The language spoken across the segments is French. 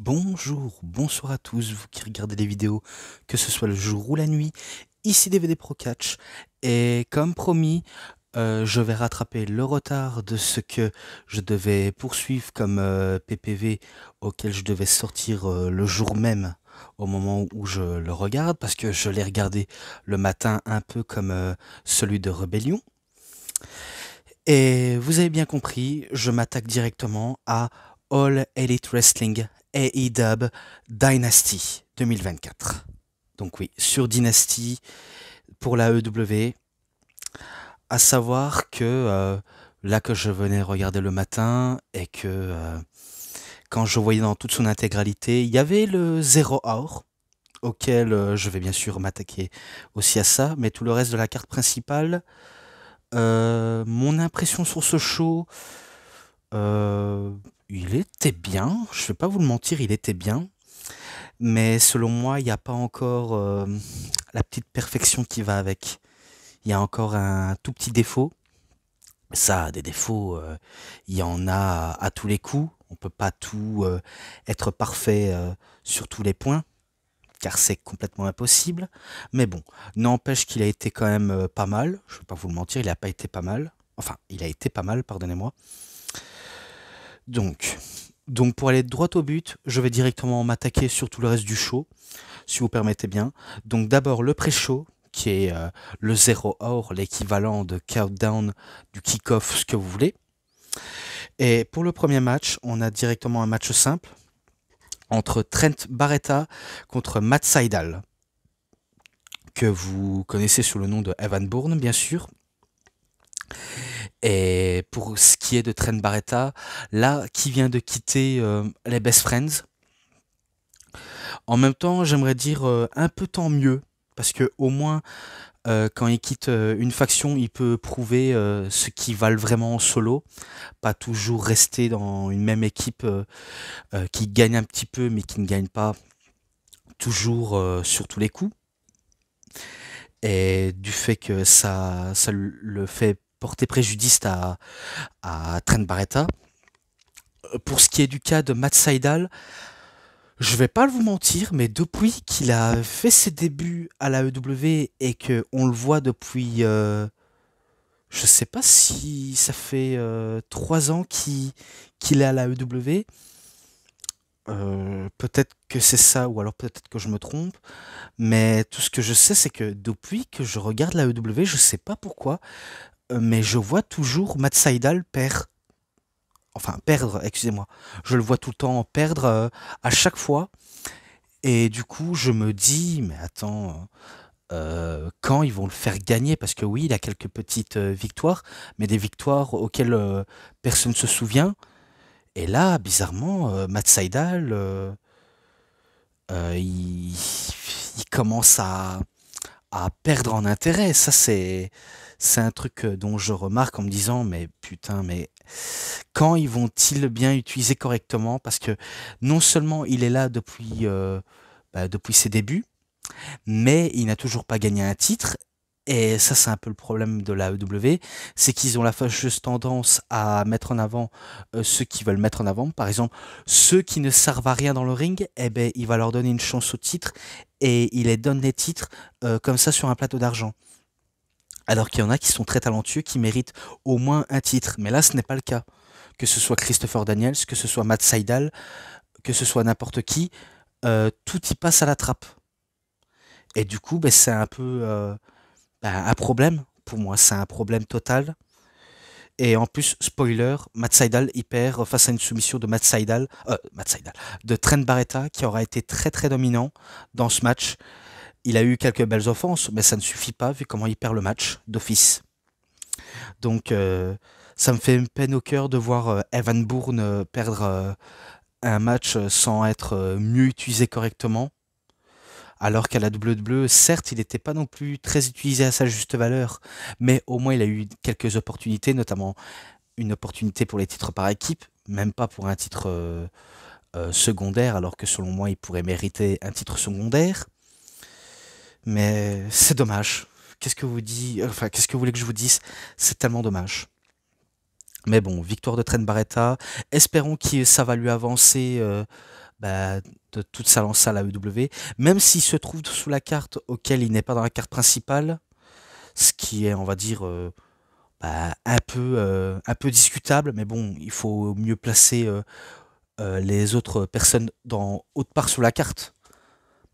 Bonjour, bonsoir à tous, vous qui regardez les vidéos, que ce soit le jour ou la nuit, ici DVD Pro Catch, et comme promis, euh, je vais rattraper le retard de ce que je devais poursuivre comme euh, PPV auquel je devais sortir euh, le jour même au moment où je le regarde, parce que je l'ai regardé le matin un peu comme celui de Rebellion. Et vous avez bien compris, je m'attaque directement à All Elite Wrestling IDAB e Dynasty 2024. Donc oui, sur Dynasty pour la EW. À savoir que euh, là que je venais regarder le matin et que euh, quand je voyais dans toute son intégralité, il y avait le Zero Hour auquel euh, je vais bien sûr m'attaquer aussi à ça, mais tout le reste de la carte principale, mon impression sur ce show, il était bien, je ne vais pas vous le mentir, il était bien. Mais selon moi, il n'y a pas encore euh, la petite perfection qui va avec. Il y a encore un tout petit défaut. Ça, des défauts, euh, il y en a à, tous les coups. On ne peut pas tout euh, être parfait sur tous les points, car c'est complètement impossible. Mais bon, n'empêche qu'il a été quand même pas mal. Je ne vais pas vous le mentir, il n'a pas été pas mal. Enfin, il a été pas mal, pardonnez-moi. Donc, donc pour aller droit au but, je vais directement m'attaquer sur tout le reste du show, si vous permettez bien. Donc d'abord le pré-show, qui est euh, le 0 or, l'équivalent de countdown, du kick-off, ce que vous voulez. Et pour le premier match, on a directement un match simple entre Trent Barretta contre Matt Seidel, que vous connaissez sous le nom de Evan Bourne, bien sûr, et pour ce qui est de Trent Barretta, là, qui vient de quitter euh, les Best Friends. En même temps, j'aimerais dire euh, un peu tant mieux, parce que au moins, euh, quand il quitte une faction, il peut prouver ce qui valent vraiment en solo, pas toujours rester dans une même équipe qui gagne un petit peu, mais qui ne gagne pas toujours sur tous les coups. Et du fait que ça, ça le fait porter préjudice à, Trent Barretta. Euh, pour ce qui est du cas de Matt Seidel, je vais pas vous mentir, mais depuis qu'il a fait ses débuts à la EW et que on le voit depuis, euh, je sais pas si ça fait 3 euh, trois ans qu'il est à la EW, euh, peut-être que c'est ça, ou alors peut-être que je me trompe, mais tout ce que je sais, c'est que depuis que je regarde la EW, je sais pas pourquoi, euh, mais je vois toujours Matt perdre. Enfin, perdre, excusez-moi. Je le vois tout le temps perdre euh, à chaque fois. Et du coup, je me dis, mais attends, euh, quand ils vont le faire gagner Parce que oui, il a quelques petites victoires, mais des victoires auxquelles personne ne se souvient. Et là, bizarrement, Matt Saidal il, commence à, à perdre en intérêt. Ça, c'est c'est un truc euh, dont je remarque en me disant, mais putain, mais quand ils vont-ils bien utiliser correctement Parce que non seulement il est là depuis, euh, bah, depuis ses débuts, mais il n'a toujours pas gagné un titre. Et ça, c'est un peu le problème de la EW, c'est qu'ils ont la fâcheuse tendance à mettre en avant euh, ceux qui veulent mettre en avant. Par exemple, ceux qui ne servent à rien dans le ring, et eh ben, il va leur donner une chance au titre et il les donne des titres comme ça sur un plateau d'argent alors qu'il y en a qui sont très talentueux, qui méritent au moins un titre. Mais là, ce n'est pas le cas. Que ce soit Christopher Daniels, que ce soit Matt Seidel, que ce soit n'importe qui, euh, tout y passe à la trappe. Et du coup, ben, c'est un peu euh, ben, un problème pour moi. C'est un problème total. Et en plus, spoiler, Matt Seidel y perd face à une soumission de Matt euh, de Trent Barretta, qui aura été très très dominant dans ce match. Il a eu quelques belles offenses, mais ça ne suffit pas vu comment il perd le match d'office. Donc euh, ça me fait une peine au cœur de voir euh, Evan Bourne euh, perdre un match sans être mieux utilisé correctement. Alors qu'à la double bleu, certes, il n'était pas non plus très utilisé à sa juste valeur, mais au moins il a eu quelques opportunités, notamment une opportunité pour les titres par équipe, même pas pour un titre secondaire, alors que selon moi, il pourrait mériter un titre secondaire. Mais c'est dommage. Qu'est-ce que vous dit Enfin, qu'est-ce que vous voulez que je vous dise C'est tellement dommage. Mais bon, victoire de Trent Barretta. Espérons que ça va lui avancer euh, bah, de toute sa lance à la EW. Même s'il se trouve sous la carte auquel il n'est pas dans la carte principale, ce qui est, on va dire, euh, bah, un, peu, euh, un peu discutable. Mais bon, il faut mieux placer les autres personnes dans autre part sous la carte.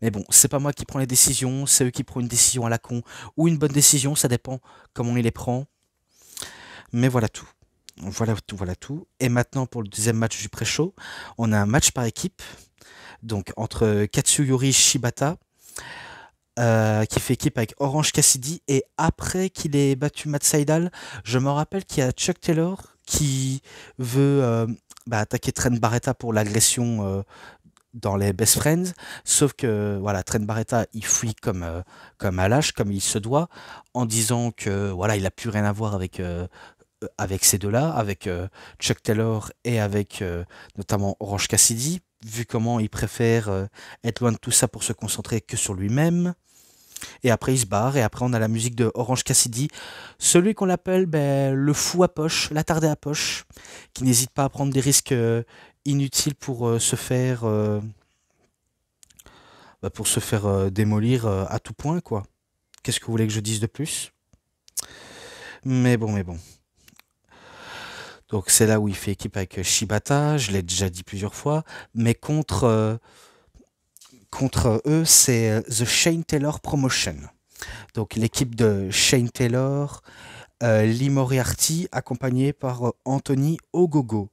Mais bon, c'est pas moi qui prends les décisions, c'est eux qui prennent une décision à la con ou une bonne décision, ça dépend comment il les prend. Mais voilà tout. Voilà tout, voilà tout. Et maintenant pour le deuxième match du pré-show, on a un match par équipe. Donc entre Katsuyori Shibata, euh, qui fait équipe avec Orange Cassidy, et après qu'il ait battu Matt je me rappelle qu'il y a Chuck Taylor qui veut euh, bah, attaquer Trent Barretta pour l'agression euh, dans les Best Friends, sauf que voilà, Trent Barretta, il fuit comme, euh, comme à l'âge, comme il se doit, en disant que voilà, il n'a plus rien à voir avec, euh, avec ces deux-là, avec euh, Chuck Taylor et avec notamment Orange Cassidy, vu comment il préfère être loin de tout ça pour se concentrer que sur lui-même. Et après, il se barre, et après, on a la musique de Orange Cassidy, celui qu'on l'appelle ben, le fou à poche, l'attardé à poche, qui n'hésite pas à prendre des risques inutile euh, euh, bah, pour se faire pour se faire démolir euh, à tout point quoi. Qu'est-ce que vous voulez que je dise de plus Mais bon, mais bon. Donc c'est là où il fait équipe avec Shibata, je l'ai déjà dit plusieurs fois, mais contre, contre eux, c'est The Shane Taylor Promotion. Donc l'équipe de Shane Taylor, euh, Lee Moriarty, accompagnée par Anthony Ogogo.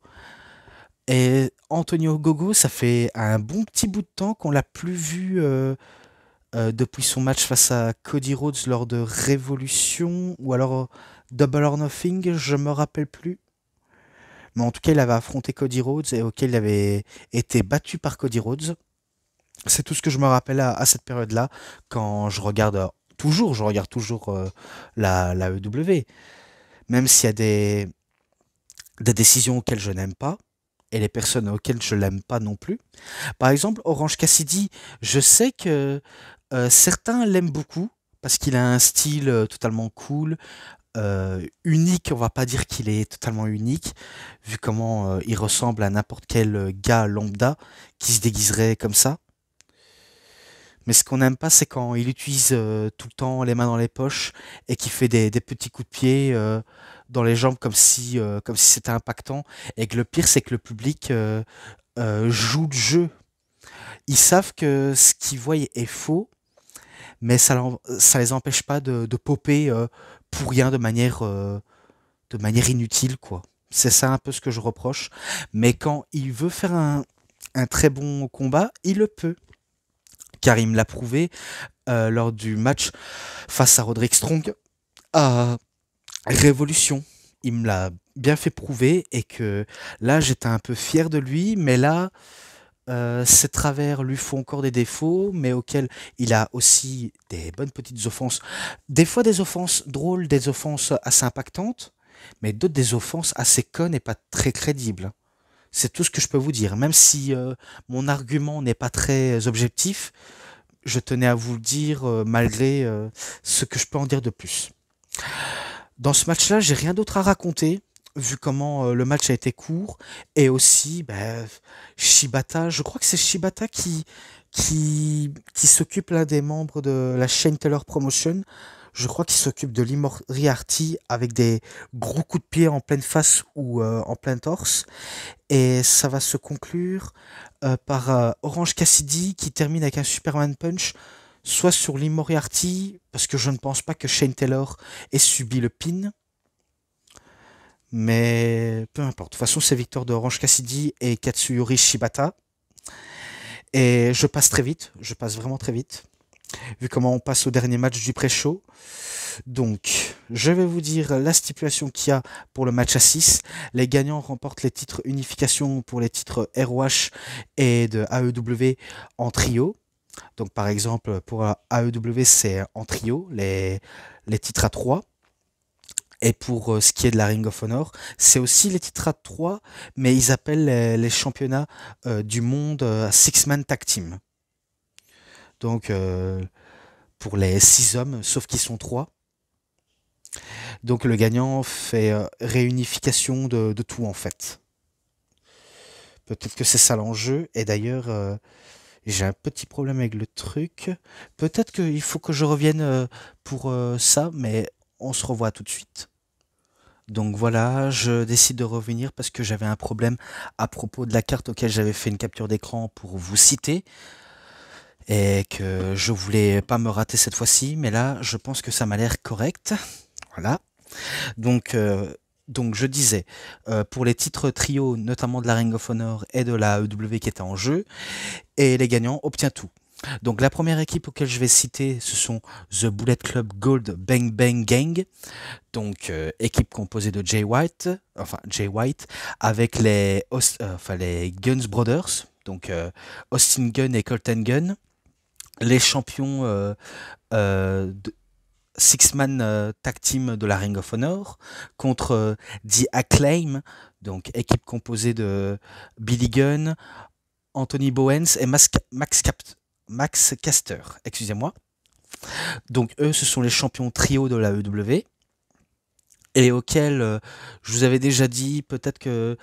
Et Antonio Gogo, ça fait un bon petit bout de temps qu'on l'a plus vu euh, euh, depuis son match face à Cody Rhodes lors de Révolution ou alors euh, Double or Nothing, je me rappelle plus. Mais en tout cas, il avait affronté Cody Rhodes et auquel il avait été battu par Cody Rhodes. C'est tout ce que je me rappelle à, cette période-là quand je regarde toujours, je regarde toujours la, la EW. Même s'il y a des, des décisions auxquelles je n'aime pas, et les personnes auxquelles je l'aime pas non plus. Par exemple, Orange Cassidy, je sais que euh, certains l'aiment beaucoup parce qu'il a un style euh, totalement cool, euh, unique. On va pas dire qu'il est totalement unique, vu comment il ressemble à n'importe quel gars lambda qui se déguiserait comme ça. Mais ce qu'on n'aime pas, c'est quand il utilise tout le temps les mains dans les poches et qu'il fait des, des, petits coups de pied dans les jambes comme si euh, comme si c'était impactant et que le pire c'est que le public euh, euh, joue le jeu. Ils savent que ce qu'ils voient est faux, mais ça ça les empêche pas de, de popper pour rien de manière de manière inutile quoi. C'est ça un peu ce que je reproche. Mais quand il veut faire un, un très bon combat, il le peut. Car il me l'a prouvé lors du match face à Roderick Strong à révolution. Il me l'a bien fait prouver et que là, j'étais un peu fier de lui, mais là, euh, ses travers lui font encore des défauts, mais auxquels il a aussi des bonnes petites offenses. Des fois des offenses drôles, des offenses assez impactantes, mais d'autres des offenses assez connes et pas très crédibles. C'est tout ce que je peux vous dire. Même si euh, mon argument n'est pas très objectif, je tenais à vous le dire euh, malgré ce que je peux en dire de plus. Dans ce match-là, j'ai rien d'autre à raconter vu comment euh, le match a été court et aussi bah, Shibata, je crois que c'est Shibata qui qui, s'occupe l'un des membres de la chaîne Taylor Promotion. Je crois qu'il s'occupe de Limoriarty avec des gros coups de pied en pleine face ou euh, en plein torse. Et ça va se conclure euh, par Orange Cassidy qui termine avec un Superman Punch soit sur Lee parce que je ne pense pas que Shane Taylor ait subi le pin. Mais peu importe. De toute façon, c'est Victor de Orange Cassidy et Katsuyori Shibata. Et je passe très vite, je passe vraiment très vite, vu comment on passe au dernier match du pré-show. Donc, je vais vous dire la stipulation qu'il y a pour le match à 6. Les gagnants remportent les titres unification pour les titres ROH et de AEW en trio. Donc, par exemple, pour AEW, c'est hein, en trio, les, les titres à 3. Et pour euh, ce qui est de la Ring of Honor, c'est aussi les titres à 3, mais ils appellent les, championnats euh, du monde à euh, Six-Man Tag Team. Donc, pour les 6 hommes, sauf qu'ils sont trois. Donc, le gagnant fait réunification de, de, tout, en fait. Peut-être que c'est ça l'enjeu. Et d'ailleurs, j'ai un petit problème avec le truc. Peut-être qu'il faut que je revienne euh, pour euh, ça, mais on se revoit tout de suite. Donc voilà, je décide de revenir parce que j'avais un problème à propos de la carte auquel j'avais fait une capture d'écran pour vous citer et que je voulais pas me rater cette fois-ci, mais là je pense que ça m'a l'air correct. Voilà. Donc euh, donc je disais, euh, pour les titres trio, notamment de la Ring of Honor et de la EW qui étaient en jeu, et les gagnants obtiennent tout. Donc la première équipe auquel je vais citer, ce sont The Bullet Club Gold Bang Bang Gang, donc euh, équipe composée de Jay White, enfin Jay White, avec les, euh, les Guns Brothers, donc Austin Gunn et Colton Gunn, les champions de, six-man euh, tag team de la Ring of Honor contre euh, The Acclaim, donc équipe composée de Billy Gunn, Anthony Bowens et Max, Max, Caster. Excusez-moi. Donc eux, ce sont les champions trio de la EW et auxquels euh, je vous avais déjà dit peut-être que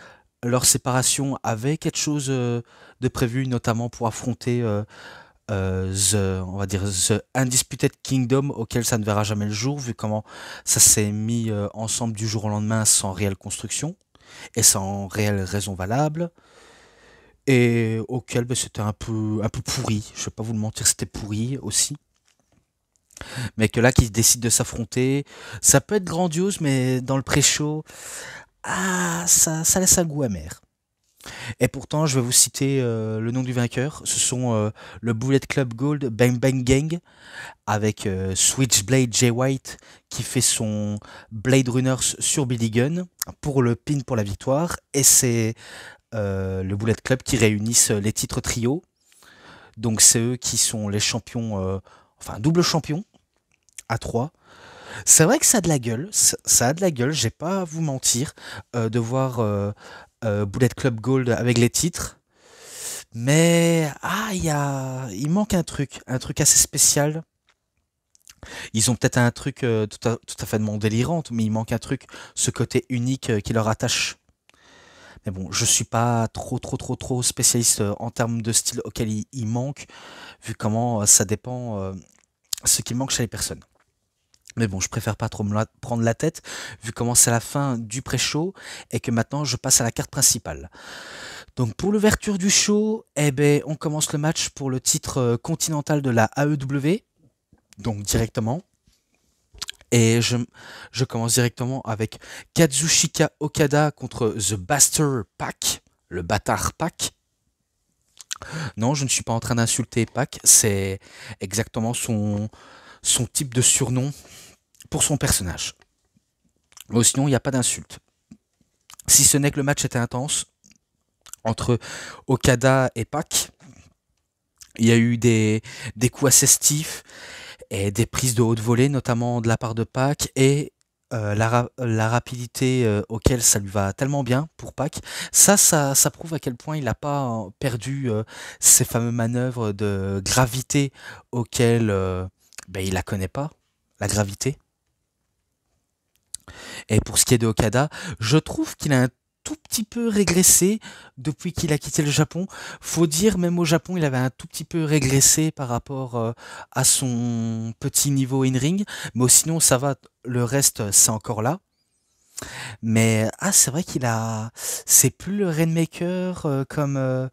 leur séparation avait quelque chose de prévu, notamment pour affronter euh, the, on va dire the Undisputed Kingdom auquel ça ne verra jamais le jour vu comment ça s'est mis euh, ensemble du jour au lendemain sans réelle construction et sans réelle raison valable et auquel ben, c'était un peu un peu pourri. Je vais pas vous le mentir, c'était pourri aussi. Mais que là, qu'ils décident de s'affronter, ça peut être grandiose, mais dans le pré-show, ah, ça, ça laisse un goût amer. Et pourtant, je vais vous citer euh, le nom du vainqueur. Ce sont euh, le Bullet Club Gold Bang Bang Gang avec euh, Switchblade Jay White qui fait son Blade Runners sur Billy Gun pour le pin pour la victoire. Et c'est le Bullet Club qui réunissent les titres trio. Donc c'est eux qui sont les champions, enfin double champion à trois. C'est vrai que ça a de la gueule, ça a de la gueule, j'ai pas à vous mentir, de voir euh, Bullet Club Gold avec les titres. Mais ah, il manque un truc, un truc assez spécial. Ils ont peut-être un truc euh, tout, à, fait de mon mais il manque un truc, ce côté unique euh, qui leur attache. Mais bon, je suis pas trop, trop, trop, trop spécialiste en termes de style auquel il, manque, vu comment ça dépend ce qu'il manque chez les personnes. Mais bon, je préfère pas trop me prendre la tête, vu comment c'est la fin du pré-show, et que maintenant je passe à la carte principale. Donc pour l'ouverture du show, eh ben, on commence le match pour le titre euh, continental de la AEW, donc directement. Et je, commence directement avec Kazushika Okada contre The Bastard Pack, le bâtard Pack. Non, je ne suis pas en train d'insulter Pack, c'est exactement son type de surnom pour son personnage. sinon, il n'y a pas d'insulte. Si ce n'est que le match était intense entre Okada et Pac, il y a eu des, des coups assez stifs et des prises de haute volée, notamment de la part de Pac, et euh, la, rapidité euh, auquel ça lui va tellement bien pour Pac, ça, ça, prouve à quel point il n'a pas euh, perdu ses ces fameux manœuvres de gravité auxquelles ben, il la connaît pas, la gravité. Et pour ce qui est de Okada, je trouve qu'il a un tout petit peu régressé depuis qu'il a quitté le Japon. Faut dire, même au Japon, il avait un tout petit peu régressé par rapport euh, à son petit niveau in-ring. Mais sinon, ça va, le reste, c'est encore là. Mais ah, c'est vrai qu'il a. C'est plus le Rainmaker euh, comme, euh,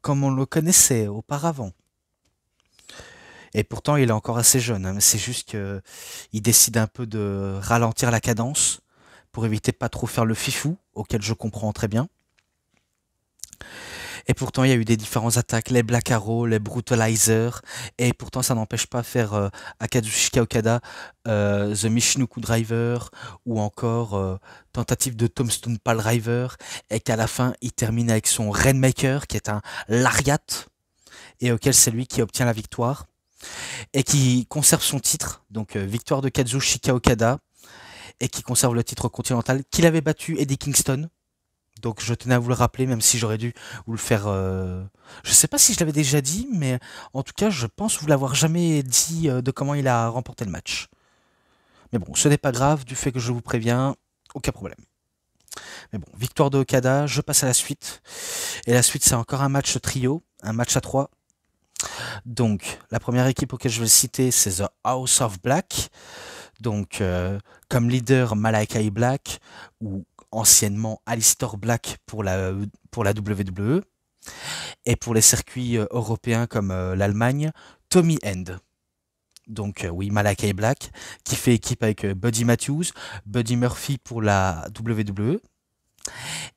comme on le connaissait auparavant. Et pourtant, il est encore assez jeune. Hein. C'est juste qu'il décide un peu de ralentir la cadence pour éviter pas trop faire le fifou, auquel je comprends très bien. Et pourtant, il y a eu des différentes attaques, les Black Arrow, les Brutalizers. Et pourtant, ça n'empêche pas faire à euh, Akatsushika Okada, euh, The Michinoku Driver, ou encore euh, Tentative de Tombstone Pal Driver. Et qu'à la fin, il termine avec son Rainmaker, qui est un Lariat, et auquel c'est lui qui obtient la victoire et qui conserve son titre, donc euh, victoire de Kazushika Okada, et qui conserve le titre continental, qu'il avait battu Eddie Kingston. Donc je tenais à vous le rappeler, même si j'aurais dû vous le faire... Euh, je ne sais pas si je l'avais déjà dit, mais en tout cas, je pense vous l'avoir jamais dit euh, de comment il a remporté le match. Mais bon, ce n'est pas grave, du fait que je vous préviens, aucun problème. Mais bon, victoire de Okada, je passe à la suite. Et la suite, c'est encore un match trio, un match à trois, donc, la première équipe auquel je vais citer, c'est The House of Black. Donc, euh, comme leader, Malakai e. Black, ou anciennement Alistair Black pour la, pour la WWE. Et pour les circuits euh, européens comme euh, l'Allemagne, Tommy End. Donc oui, Malakai e. Black, qui fait équipe avec Buddy Matthews, Buddy Murphy pour la WWE,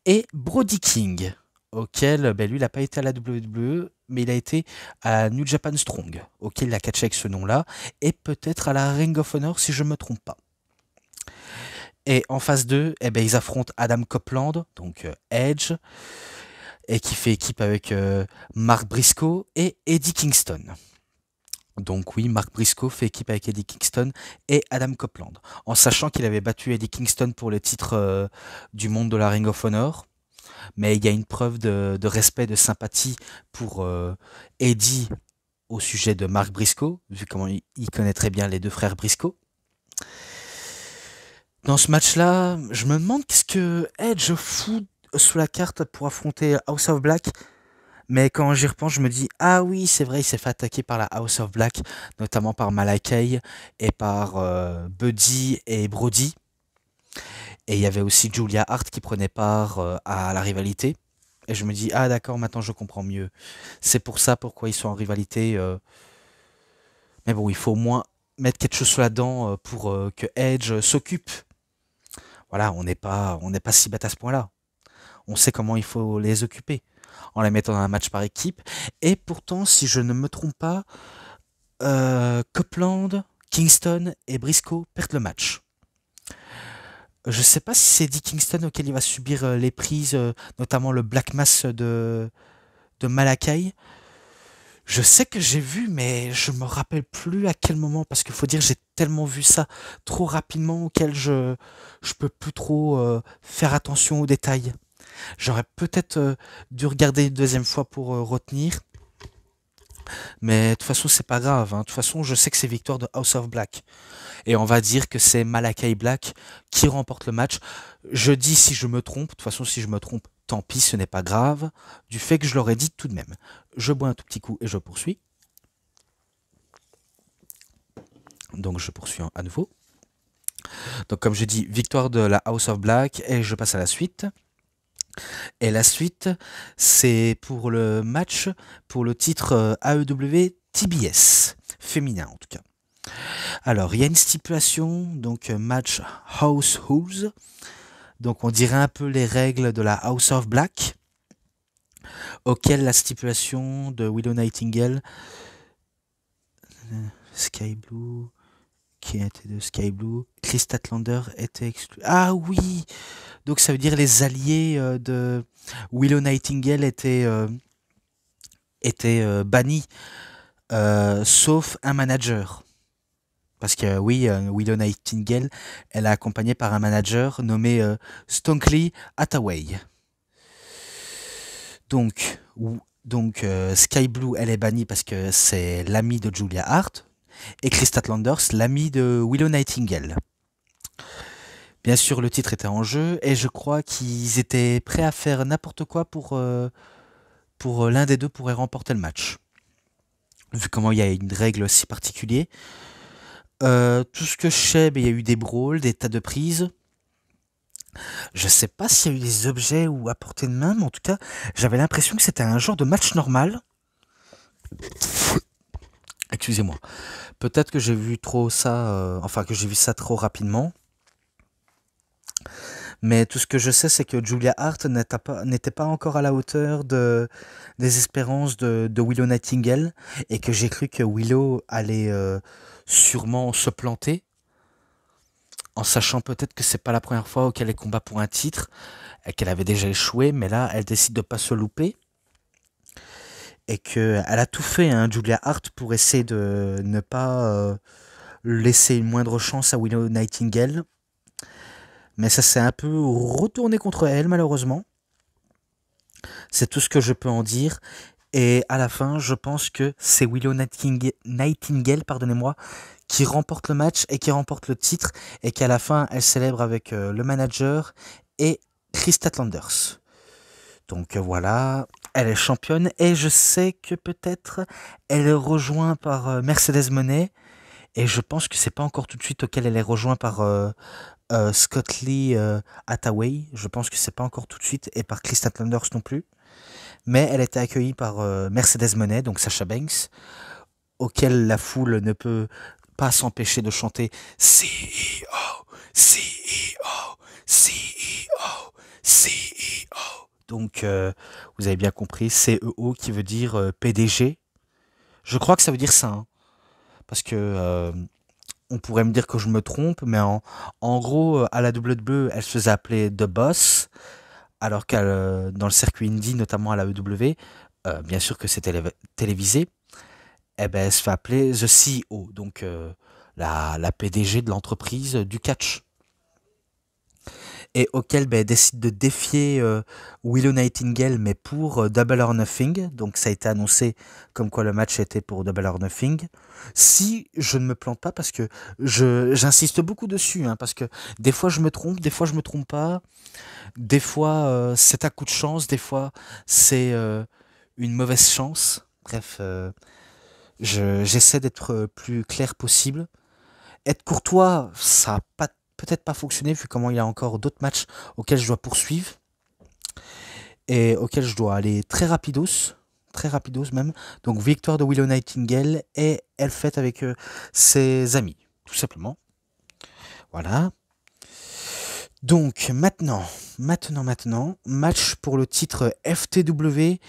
et Brody King, auquel ben, lui, il n'a pas été à la WWE, mais il a été à New Japan Strong, auquel il a catché avec ce nom-là, et peut-être à la Ring of Honor si je ne me trompe pas. Et en phase 2, eh ben, ils affrontent Adam Copland, donc euh, Edge, et qui fait équipe avec euh, Mark Briscoe et Eddie Kingston. Donc oui, Mark Briscoe fait équipe avec Eddie Kingston et Adam Copland, en sachant qu'il avait battu Eddie Kingston pour le titre euh, du monde de la Ring of Honor mais il y a une preuve de, respect, de sympathie pour euh, Eddie au sujet de Marc Briscoe, vu comment il, connaît très bien les deux frères Briscoe. Dans ce match-là, je me demande qu'est-ce que Edge fout sous la carte pour affronter House of Black. Mais quand j'y repense, je me dis ah oui, c'est vrai, il s'est fait attaquer par la House of Black, notamment par Malakai et par euh, Buddy et Brody. Et il y avait aussi Julia Hart qui prenait part euh, à la rivalité. Et je me dis, ah d'accord, maintenant je comprends mieux. C'est pour ça pourquoi ils sont en rivalité. Euh. Mais bon, il faut au moins mettre quelque chose là-dedans euh, pour que Edge s'occupe. Voilà, on n'est pas, on pas si bête à ce point-là. On sait comment il faut les occuper. En les mettant dans un match par équipe. Et pourtant, si je ne me trompe pas, Copeland, Kingston et Briscoe perdent le match. Je sais pas si c'est Dick Kingston auquel il va subir euh, les prises, euh, notamment le Black Mass de, de Malakai. Je sais que j'ai vu, mais je me rappelle plus à quel moment, parce qu'il faut dire j'ai tellement vu ça trop rapidement auquel je ne peux plus trop euh, faire attention aux détails. J'aurais peut-être dû regarder une deuxième fois pour retenir, mais de toute façon, c'est pas grave. Hein. De toute façon, je sais que c'est victoire de House of Black. Et on va dire que c'est Malakai Black qui remporte le match. Je dis si je me trompe. De toute façon, si je me trompe, tant pis, ce n'est pas grave. Du fait que je l'aurais dit tout de même. Je bois un tout petit coup et je poursuis. Donc je poursuis à nouveau. Donc comme je dis, victoire de la House of Black et je passe à la suite. Et la suite, c'est pour le match pour le titre euh, AEW TBS, féminin en tout cas. Alors, il y a une stipulation, donc euh, match House Rules. Donc, on dirait un peu les règles de la House of Black, auquel la stipulation de Willow Nightingale, euh, Sky Blue, qui était de Sky Blue. Chris Tatlander était exclu. Ah oui Donc ça veut dire les alliés euh, de Willow Nightingale étaient, euh, euh, bannis, sauf un manager. Parce que oui, Willow Nightingale, elle est accompagnée par un manager nommé Stonkley Hathaway. Donc, donc Sky Blue, elle est bannie parce que c'est l'ami de Julia Hart, et Chris Landers, l'ami de Willow Nightingale. Bien sûr, le titre était en jeu et je crois qu'ils étaient prêts à faire n'importe quoi pour, euh, pour euh, l'un des deux pourrait remporter le match. Vu comment il y a une règle si particulière. Euh, tout ce que je sais, ben, il y a eu des brawls, des tas de prises. Je sais pas s'il y a eu des objets ou à portée de main, mais en tout cas, j'avais l'impression que c'était un genre de match normal. Excusez-moi. Peut-être que j'ai vu trop ça, euh, enfin que j'ai vu ça trop rapidement. Mais tout ce que je sais, c'est que Julia Hart n'était pas, pas, encore à la hauteur des espérances de, Willow Nightingale et que j'ai cru que Willow allait euh, sûrement se planter en sachant peut-être que c'est pas la première fois qu'elle combat pour un titre, et qu'elle avait déjà échoué, mais là, elle décide de pas se louper et elle a tout fait, hein. Julia Hart, pour essayer de ne pas euh, laisser une moindre chance à Willow Nightingale. Mais ça s'est un peu retourné contre elle, malheureusement. C'est tout ce que je peux en dire. Et à la fin, je pense que c'est Willow Nightingale, pardonnez-moi, qui remporte le match et qui remporte le titre. Et qu'à la fin, elle célèbre avec euh, le manager et Chris Tatlanders. Donc euh, voilà, elle est championne et je sais que peut-être elle est rejointe par euh, Mercedes Monet et je pense que c'est pas encore tout de suite auquel elle est rejointe par euh, euh, Scott Lee Je pense que c'est pas encore tout de suite et par christa Landers non plus. Mais elle était accueillie par Mercedes Monet, donc Sacha Banks, auquel la foule ne peut pas s'empêcher de chanter CEO, CEO, CEO, CEO. Donc, euh, vous avez bien compris, CEO qui veut dire euh, PDG. Je crois que ça veut dire ça. Hein. Parce que euh, on pourrait me dire que je me trompe, mais en, gros, à la WWE, elle se faisait appeler The Boss. Alors que dans le circuit indie, notamment à la EW, e, bien sûr que c'est télévisé, eh ben, elle se fait appeler The CEO, donc la PDG de l'entreprise du catch et auquel Ben elle décide de défier euh, Willow Nightingale, mais pour euh, Double or Nothing. Donc ça a été annoncé comme quoi le match était pour Double or Nothing. Si je ne me plante pas, parce que j'insiste beaucoup dessus, hein, parce que des fois je me trompe, des fois je me trompe pas, des fois euh, c'est à coup de chance, des fois c'est une mauvaise chance. Bref, j'essaie d'être plus clair possible être courtois, ça n'a pas peut-être pas fonctionner vu comment il y a encore d'autres matchs auxquels je dois poursuivre et auxquels je dois aller très rapidos. Très rapidos même. Donc victoire de Willow Nightingale et elle fête avec euh, ses amis, tout simplement. Voilà. Donc maintenant, maintenant, maintenant, match pour le titre FTW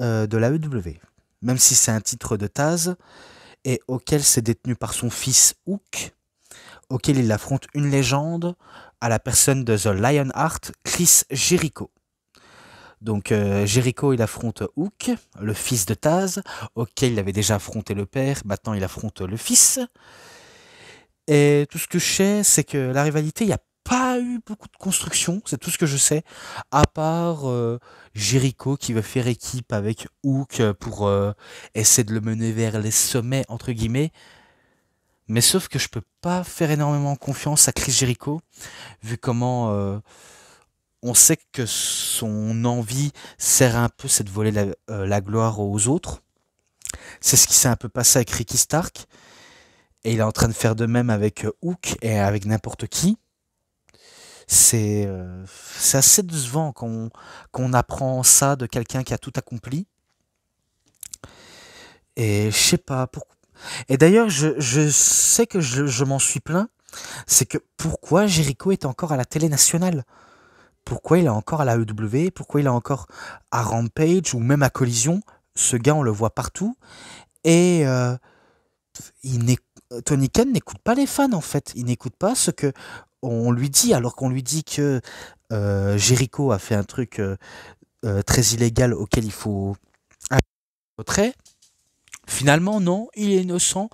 euh, de de EW Même si c'est un titre de Taz et auquel c'est détenu par son fils Hook, auquel il affronte une légende à la personne de The Lionheart, Chris Jericho. Donc euh, Jericho, il affronte Hook, le fils de Taz, auquel il avait déjà affronté le père, maintenant il affronte le fils. Et tout ce que je sais, c'est que la rivalité, il n'y a pas eu beaucoup de construction, c'est tout ce que je sais, à part euh, Jericho qui veut faire équipe avec Hook pour euh, essayer de le mener vers les sommets, entre guillemets, mais sauf que je peux pas faire énormément confiance à Chris Jericho, vu comment euh, on sait que son envie sert un peu, c'est de voler euh, la, gloire aux autres. C'est ce qui s'est un peu passé avec Ricky Stark. Et il est en train de faire de même avec euh, Hook et avec n'importe qui. C'est assez décevant qu'on apprend ça de quelqu'un qui a tout accompli. Et je sais pas pourquoi et d'ailleurs, je, sais que je, m'en suis plaint, c'est que pourquoi Jericho est encore à la télé nationale Pourquoi il est encore à la EW Pourquoi il est encore à Rampage ou même à Collision Ce gars, on le voit partout. Et euh, Tony Khan n'écoute pas les fans, en fait. Il n'écoute pas ce que on lui dit, alors qu'on lui dit que euh, Jericho a fait un truc euh, très illégal auquel il faut retrait ah, Finalement, non, il est innocent.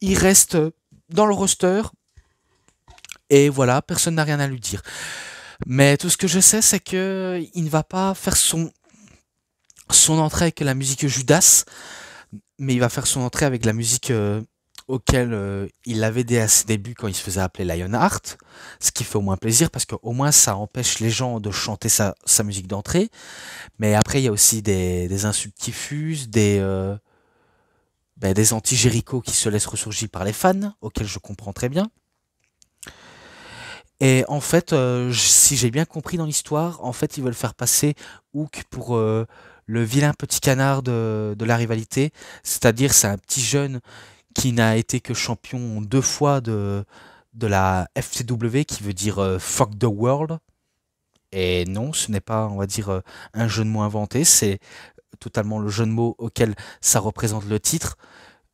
Il reste dans le roster. Et voilà, personne n'a rien à lui dire. Mais tout ce que je sais, c'est qu'il ne va pas faire son, son entrée avec la musique Judas, mais il va faire son entrée avec la musique euh, auquel euh, il avait dès à ses débuts quand il se faisait appeler Lionheart, ce qui fait au moins plaisir parce qu'au moins ça empêche les gens de chanter sa, musique d'entrée. Mais après, il y a aussi des, des insultes qui des, euh, ben, des anti-Jéricho qui se laissent ressurgir par les fans, auxquels je comprends très bien. Et en fait, euh, si j'ai bien compris dans l'histoire, en fait, ils veulent faire passer Hook pour euh, le vilain petit canard de, la rivalité. C'est-à-dire, c'est un petit jeune qui n'a été que champion deux fois de, de la FCW, qui veut dire euh, fuck the world. Et non, ce n'est pas, on va dire, un jeu de mots inventé, c'est totalement le jeune mot auquel ça représente le titre,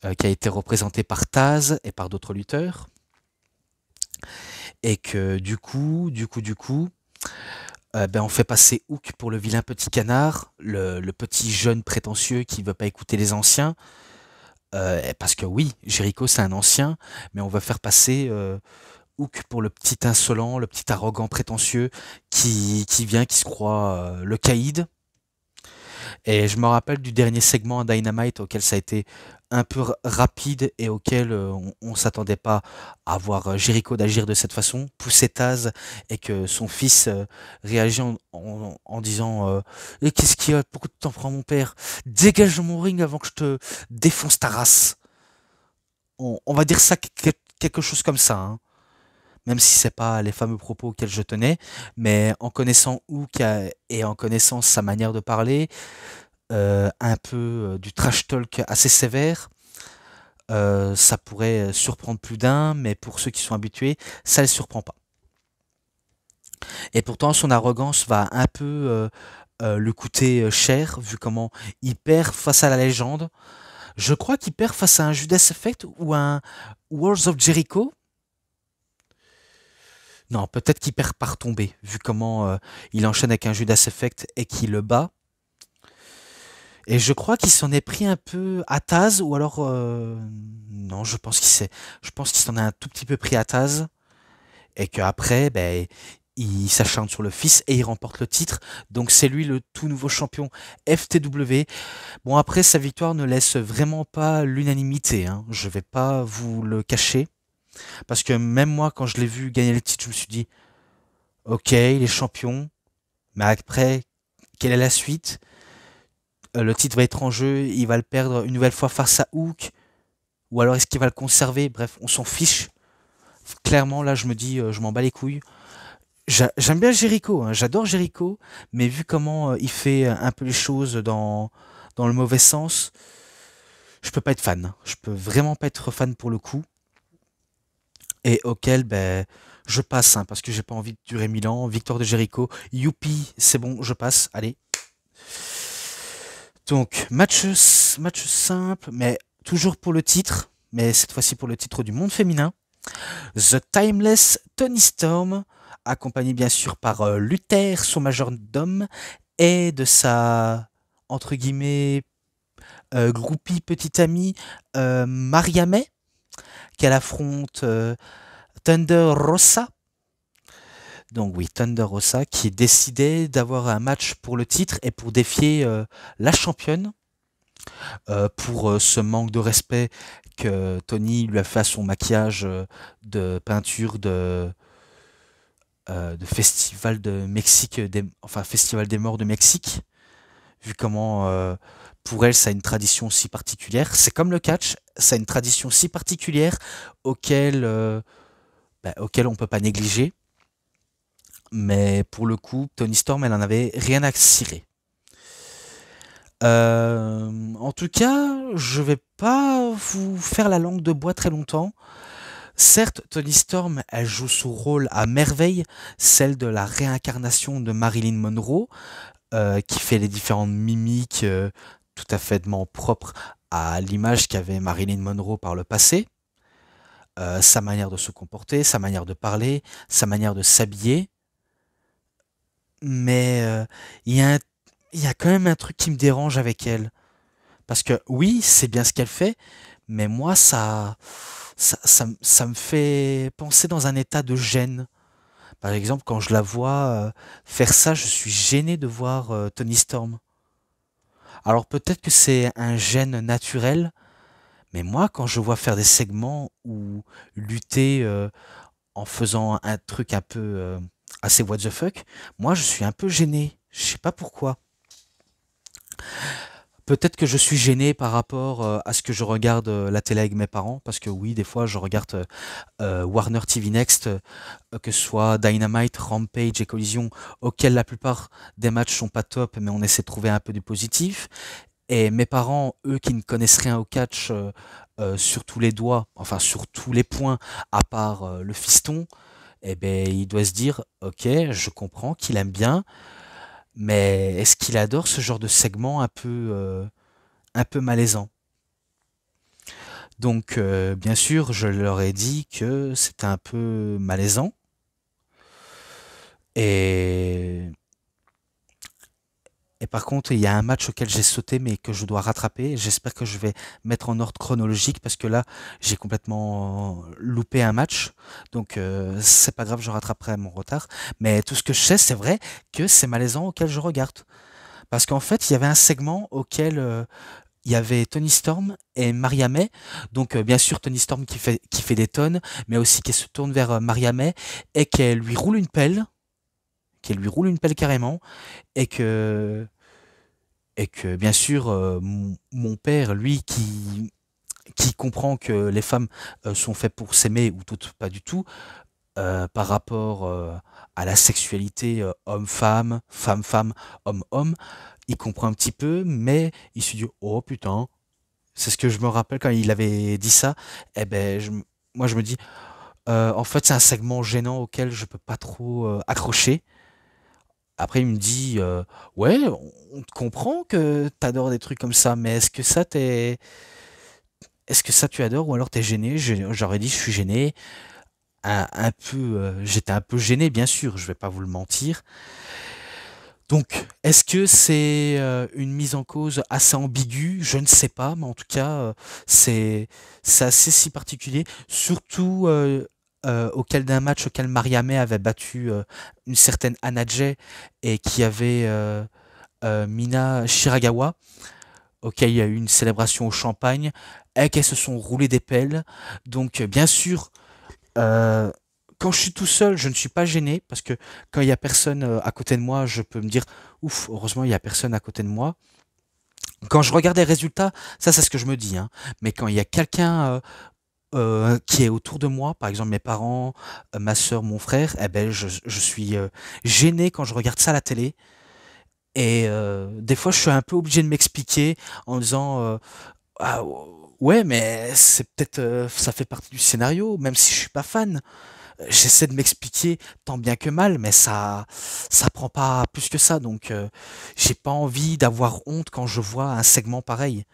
euh, qui a été représenté par Taz et par d'autres lutteurs. Et que du coup, du coup, du coup, euh, ben on fait passer Hook pour le vilain petit canard, le, petit jeune prétentieux qui ne veut pas écouter les anciens. Euh, parce que oui, Jericho c'est un ancien, mais on va faire passer Hook pour le petit insolent, le petit arrogant prétentieux qui, qui vient, qui se croit le caïd, et je me rappelle du dernier segment à Dynamite auquel ça a été un peu rapide et auquel euh, on, ne s'attendait pas à voir euh, Jericho d'agir de cette façon, pousser Taz et que son fils euh, réagit en, disant Qu'est-ce qu'il y a beaucoup de temps prends mon père Dégage mon ring avant que je te défonce ta race. On, va dire ça quelque chose comme ça. Hein même si c'est pas les fameux propos auxquels je tenais, mais en connaissant Hook et en connaissant sa manière de parler, euh, un peu euh, du trash talk assez sévère, euh, ça pourrait surprendre plus d'un, mais pour ceux qui sont habitués, ça ne les surprend pas. Et pourtant, son arrogance va un peu le coûter cher, vu comment il perd face à la légende. Je crois qu'il perd face à un Judas Effect ou un Wars of Jericho, non, peut-être qu'il perd par tomber, vu comment euh, il enchaîne avec un Judas Effect et qu'il le bat. Et je crois qu'il s'en est pris un peu à Taz, ou alors... Euh, non, je pense qu'il s'est, je pense qu'il s'en est un tout petit peu pris à Taz. Et qu'après, ben, il s'acharne sur le fils et il remporte le titre. Donc c'est lui le tout nouveau champion FTW. Bon, après, sa victoire ne laisse vraiment pas l'unanimité. Hein. Je vais pas vous le cacher. Parce que même moi, quand je l'ai vu gagner le titre, je me suis dit, ok, il est champion, mais après, quelle est la suite euh, Le titre va être en jeu, il va le perdre une nouvelle fois face à Hook, ou alors est-ce qu'il va le conserver Bref, on s'en fiche. Clairement, là, je me dis, euh, je m'en bats les couilles. J'aime bien Jericho, hein, j'adore Jericho, mais vu comment euh, il fait un peu les choses dans, dans le mauvais sens, je peux pas être fan. Hein. Je peux vraiment pas être fan pour le coup et auquel ben, je passe hein, parce que j'ai pas envie de durer Milan, ans. Victoire de Jericho, youpi, c'est bon, je passe, allez. Donc, match, match simple, mais toujours pour le titre, mais cette fois-ci pour le titre du monde féminin. The Timeless Tony Storm, accompagné bien sûr par euh, Luther, son majordome, et de sa, entre guillemets, euh, groupie petite amie, euh, Mariamet, qu'elle affronte euh, Thunder Rosa. Donc oui, Thunder Rosa qui est décidé d'avoir un match pour le titre et pour défier euh, la championne euh, pour ce manque de respect que Tony lui a fait à son maquillage de peinture de, festival de Mexique, des, enfin festival des morts de Mexique, vu comment pour elle, ça a une tradition si particulière. C'est comme le catch, ça a une tradition si particulière auquel, euh, bah, auquel on ne peut pas négliger. Mais pour le coup, Tony Storm, elle n'en avait rien à cirer. Euh, en tout cas, je ne vais pas vous faire la langue de bois très longtemps. Certes, Tony Storm, elle joue son rôle à merveille, celle de la réincarnation de Marilyn Monroe, euh, qui fait les différentes mimiques tout à fait propre à l'image qu'avait Marilyn Monroe par le passé, euh, sa manière de se comporter, sa manière de parler, sa manière de s'habiller. Mais euh, il y, a quand même un truc qui me dérange avec elle. Parce que oui, c'est bien ce qu'elle fait, mais moi, ça ça, me fait penser dans un état de gêne. Par exemple, quand je la vois euh, faire ça, je suis gêné de voir Tony Storm. Alors peut-être que c'est un gène naturel, mais moi quand je vois faire des segments ou lutter euh, en faisant un truc un peu euh, assez what the fuck, moi je suis un peu gêné. Je sais pas pourquoi. Peut-être que je suis gêné par rapport euh, à ce que je regarde euh, la télé avec mes parents, parce que oui, des fois, je regarde euh, Warner TV Next, que ce soit Dynamite, Rampage et Collision, auxquels la plupart des matchs sont pas top, mais on essaie de trouver un peu du positif. Et mes parents, eux qui ne connaissent rien au catch sur tous les doigts, enfin sur tous les points, à part le fiston, eh ben, il doit se dire, ok, je comprends qu'il aime bien, mais est-ce qu'il adore ce genre de segment un peu, euh, un peu malaisant Donc, euh, bien sûr, je leur ai dit que c'était un peu malaisant. Et et par contre, il y a un match auquel j'ai sauté, mais que je dois rattraper. J'espère que je vais mettre en ordre chronologique parce que là, j'ai complètement euh, loupé un match. Donc, euh, c'est pas grave, je rattraperai mon retard. Mais tout ce que je sais, c'est vrai que c'est malaisant auquel je regarde. Parce qu'en fait, il y avait un segment auquel euh, il y avait Tony Storm et Maria May. Donc bien sûr Tony Storm qui fait, qui fait des tonnes, mais aussi qui se tourne vers euh, et qu'elle lui roule une pelle, qu'elle lui roule une pelle carrément, et que et que bien sûr euh, mon père, lui, qui qui comprend que les femmes euh, sont faites pour s'aimer ou toutes pas du tout, euh, par rapport à la sexualité homme-femme, femme-femme, homme-homme, il comprend un petit peu, mais il se dit oh putain, c'est ce que je me rappelle quand il avait dit ça. Et eh ben moi je me dis en fait c'est un segment gênant auquel je peux pas trop accrocher après, il me dit euh, Ouais, on comprend que t'adores des trucs comme ça, mais est-ce que ça t'es. Est-ce que ça tu adores ou alors t'es gêné J'aurais dit Je suis gêné. Un, peu, euh, j'étais un peu gêné, bien sûr, je vais pas vous le mentir. Donc, est-ce que c'est euh, une mise en cause assez ambiguë Je ne sais pas, mais en tout cas, c'est assez si particulier. Surtout euh, auquel d'un match auquel Mariamé avait battu euh, une certaine Anadje et qui avait euh, Mina Shiragawa, auquel il y a eu une célébration au champagne, et qu'elles se sont roulées des pelles. Donc bien sûr, quand je suis tout seul, je ne suis pas gêné parce que quand il y a personne à côté de moi, je peux me dire ouf, heureusement il n'y a personne à côté de moi. Quand je regarde les résultats, ça c'est ce que je me dis. Hein. Mais quand il y a quelqu'un euh, qui est autour de moi, par exemple mes parents, euh, ma soeur, mon frère, eh ben, je, je suis euh, gêné quand je regarde ça à la télé. Et euh, des fois, je suis un peu obligé de m'expliquer en disant ah, Ouais, mais c'est peut-être. ça fait partie du scénario, même si je suis pas fan. J'essaie de m'expliquer tant bien que mal, mais ça ça prend pas plus que ça. Donc, j'ai pas envie d'avoir honte quand je vois un segment pareil.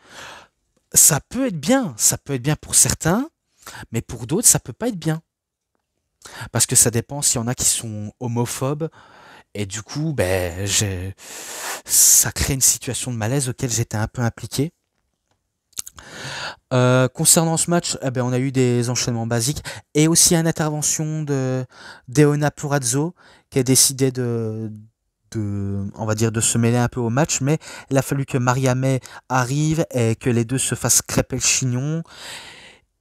Ça peut être bien, ça peut être bien pour certains, mais pour d'autres, ça peut pas être bien. Parce que ça dépend s'il y en a qui sont homophobes. Et du coup, ben, ça crée une situation de malaise auquel j'étais un peu impliqué. Euh, concernant ce match, eh ben, on a eu des enchaînements basiques et aussi une intervention de Deona Purazzo qui a décidé de, de, on va dire, de se mêler un peu au match, mais il a fallu que Maria arrive et que les deux se fassent crêper le chignon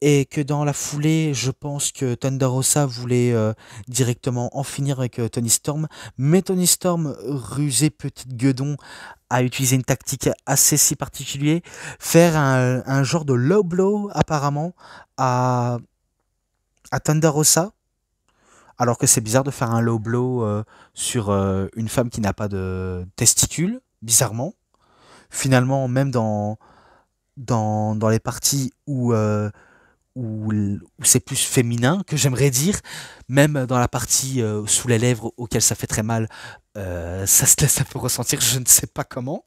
et que dans la foulée, je pense que Thunder voulait euh, directement en finir avec euh, Tony Storm, mais Tony Storm, rusé petite gueudon, a utilisé une tactique assez si particulière, faire un, genre de low blow apparemment à, à Thunder alors que c'est bizarre de faire un low blow euh, sur une femme qui n'a pas de testicules, bizarrement. Finalement, même dans, dans, dans les parties où où, c'est plus féminin, que j'aimerais dire, même dans la partie euh, sous les lèvres auxquelles ça fait très mal, euh, ça se laisse un peu ressentir, je ne sais pas comment.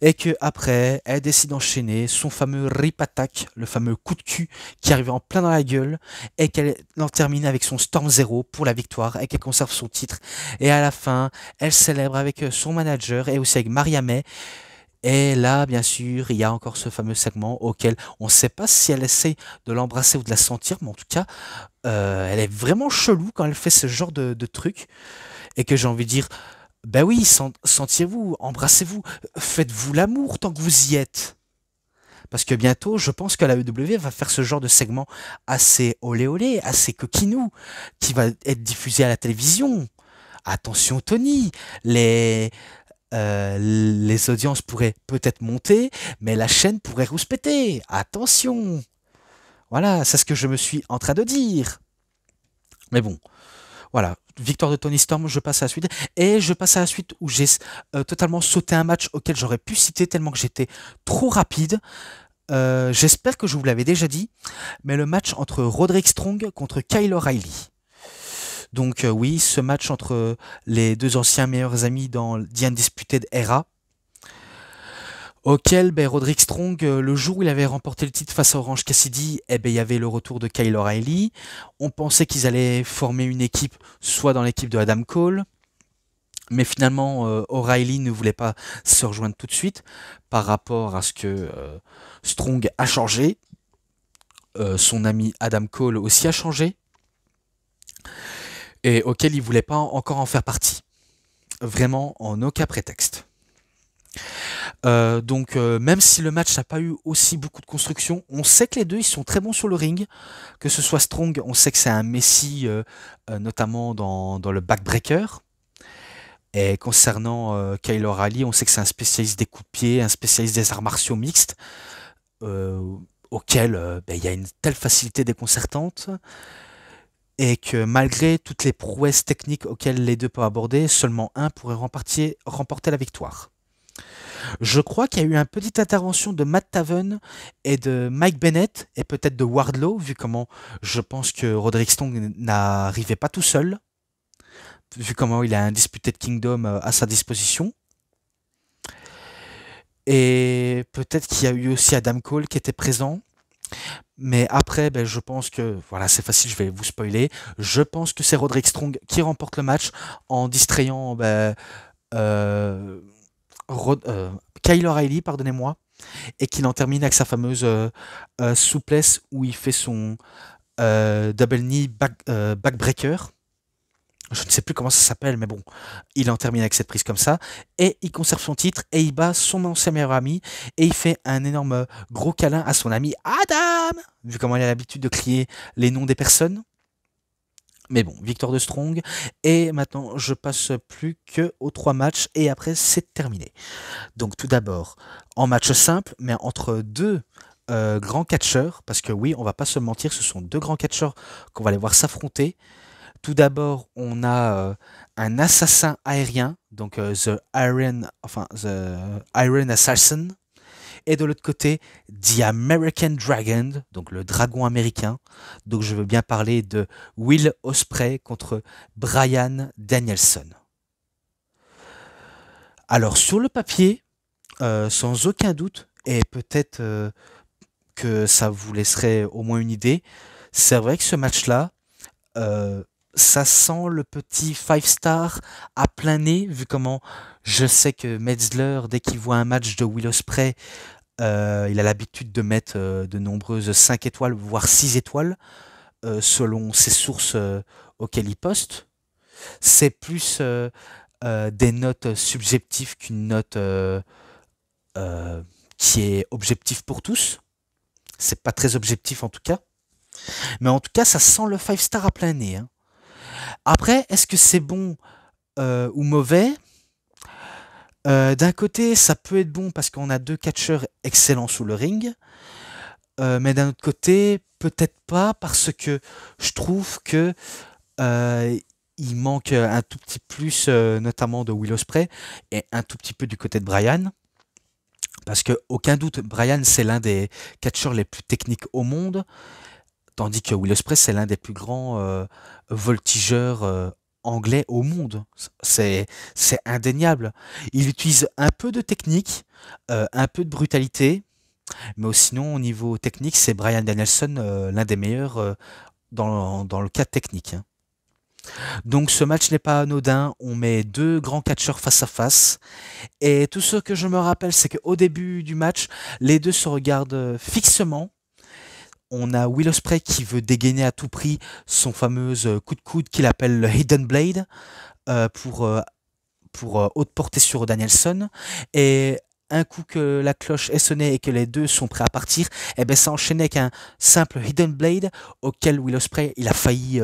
Et que après, elle décide d'enchaîner son fameux rip attack, le fameux coup de cul qui arrive en plein dans la gueule, et qu'elle en termine avec son Storm Zero pour la victoire, et qu'elle conserve son titre. Et à la fin, elle célèbre avec euh, son manager et aussi avec Maria May et là, bien sûr, il y a encore ce fameux segment auquel on ne sait pas si elle essaie de l'embrasser ou de la sentir, mais en tout cas, euh, elle est vraiment chelou quand elle fait ce genre de, truc. Et que j'ai envie de dire, ben oui, sentiez-vous, embrassez-vous, faites-vous l'amour tant que vous y êtes. Parce que bientôt, je pense que la EW va faire ce genre de segment assez olé olé, assez coquinou, qui va être diffusé à la télévision. Attention Tony, les, euh, les audiences pourraient peut-être monter, mais la chaîne pourrait rouspéter. Attention Voilà, c'est ce que je me suis en train de dire. Mais bon, voilà, victoire de Tony Storm, je passe à la suite. Et je passe à la suite où j'ai euh, totalement sauté un match auquel j'aurais pu citer tellement que j'étais trop rapide. Euh, j'espère que je vous l'avais déjà dit, mais le match entre Roderick Strong contre Kyle O'Reilly. Donc euh, oui, ce match entre euh, les deux anciens meilleurs amis dans The Undisputed Era, auquel ben, Roderick Strong, euh, le jour où il avait remporté le titre face à Orange Cassidy, eh ben, il y avait le retour de Kyle O'Reilly. On pensait qu'ils allaient former une équipe, soit dans l'équipe de Adam Cole, mais finalement, O'Reilly ne voulait pas se rejoindre tout de suite par rapport à ce que Strong a changé. son ami Adam Cole aussi a changé et auquel il ne voulait pas encore en faire partie. Vraiment en aucun prétexte. Euh, donc euh, même si le match n'a pas eu aussi beaucoup de construction, on sait que les deux ils sont très bons sur le ring. Que ce soit Strong, on sait que c'est un Messi euh, notamment dans, dans, le backbreaker. Et concernant Kyler Ali, on sait que c'est un spécialiste des coups de pied, un spécialiste des arts martiaux mixtes, auquel ben, il y a une telle facilité déconcertante et que malgré toutes les prouesses techniques auxquelles les deux peuvent aborder, seulement un pourrait remporter, la victoire. Je crois qu'il y a eu une petite intervention de Matt Taven et de Mike Bennett et peut-être de Wardlow, vu comment je pense que Roderick Stone n'arrivait pas tout seul, vu comment il a un disputé de Kingdom euh, à sa disposition. Et peut-être qu'il y a eu aussi Adam Cole qui était présent. Mais après, ben, je pense que, voilà, c'est facile, je vais vous spoiler. Je pense que c'est Roderick Strong qui remporte le match en distrayant ben, euh, euh, Kyle O'Reilly, pardonnez-moi, et qu'il en termine avec sa fameuse euh, souplesse où il fait son double knee back, backbreaker je ne sais plus comment ça s'appelle, mais bon, il en termine avec cette prise comme ça, et il conserve son titre, et il bat son ancien meilleur ami, et il fait un énorme euh, gros câlin à son ami Adam, vu comment il a l'habitude de crier les noms des personnes. Mais bon, victoire de Strong. Et maintenant, je passe plus que aux trois matchs et après, c'est terminé. Donc, tout d'abord, en match simple, mais entre deux euh, grands catcheurs, parce que oui, on va pas se mentir, ce sont deux grands catcheurs qu'on va aller voir s'affronter. Tout d'abord, on a euh, un assassin aérien, donc euh, The Iron, enfin The Iron Assassin, et de l'autre côté The American Dragon, donc le dragon américain. Donc je veux bien parler de Will Osprey contre Brian Danielson. Alors sur le papier, euh, sans aucun doute, et peut-être que ça vous laisserait au moins une idée, c'est vrai que ce match-là, ça sent le petit five star à plein nez, vu comment je sais que Metzler, dès qu'il voit un match de Willow Spray, euh, il a l'habitude de mettre euh, de nombreuses 5 étoiles, voire 6 étoiles, euh, selon ses sources auxquelles il poste. C'est plus des notes subjectives qu'une note qui est objective pour tous. C'est pas très objectif en tout cas. Mais en tout cas, ça sent le 5 star à plein nez. Hein. Après, est-ce que c'est bon euh, ou mauvais euh, D'un côté, ça peut être bon parce qu'on a deux catcheurs excellents sous le ring. Euh, mais d'un autre côté, peut-être pas parce que je trouve que il manque un tout petit plus, notamment de Willow Spray, et un tout petit peu du côté de Brian. Parce que doute, Brian c'est l'un des catcheurs les plus techniques au monde, Tandis que Willis Press, c'est l'un des plus grands euh, voltigeurs euh, anglais au monde. C'est indéniable. Il utilise un peu de technique, euh, un peu de brutalité, mais sinon, au niveau technique, c'est Brian Danielson, l'un des meilleurs dans, le cas technique. Hein. Donc ce match n'est pas anodin, on met deux grands catcheurs face à face. Et tout ce que je me rappelle, c'est qu'au début du match, les deux se regardent fixement on a Will Ospreay qui veut dégainer à tout prix son fameux euh, coup de coude qu'il appelle le Hidden Blade euh, pour, euh, haute portée sur Danielson. Et un coup que la cloche est sonnée et que les deux sont prêts à partir, et eh ben ça enchaînait avec un simple Hidden Blade auquel Will Ospreay il a failli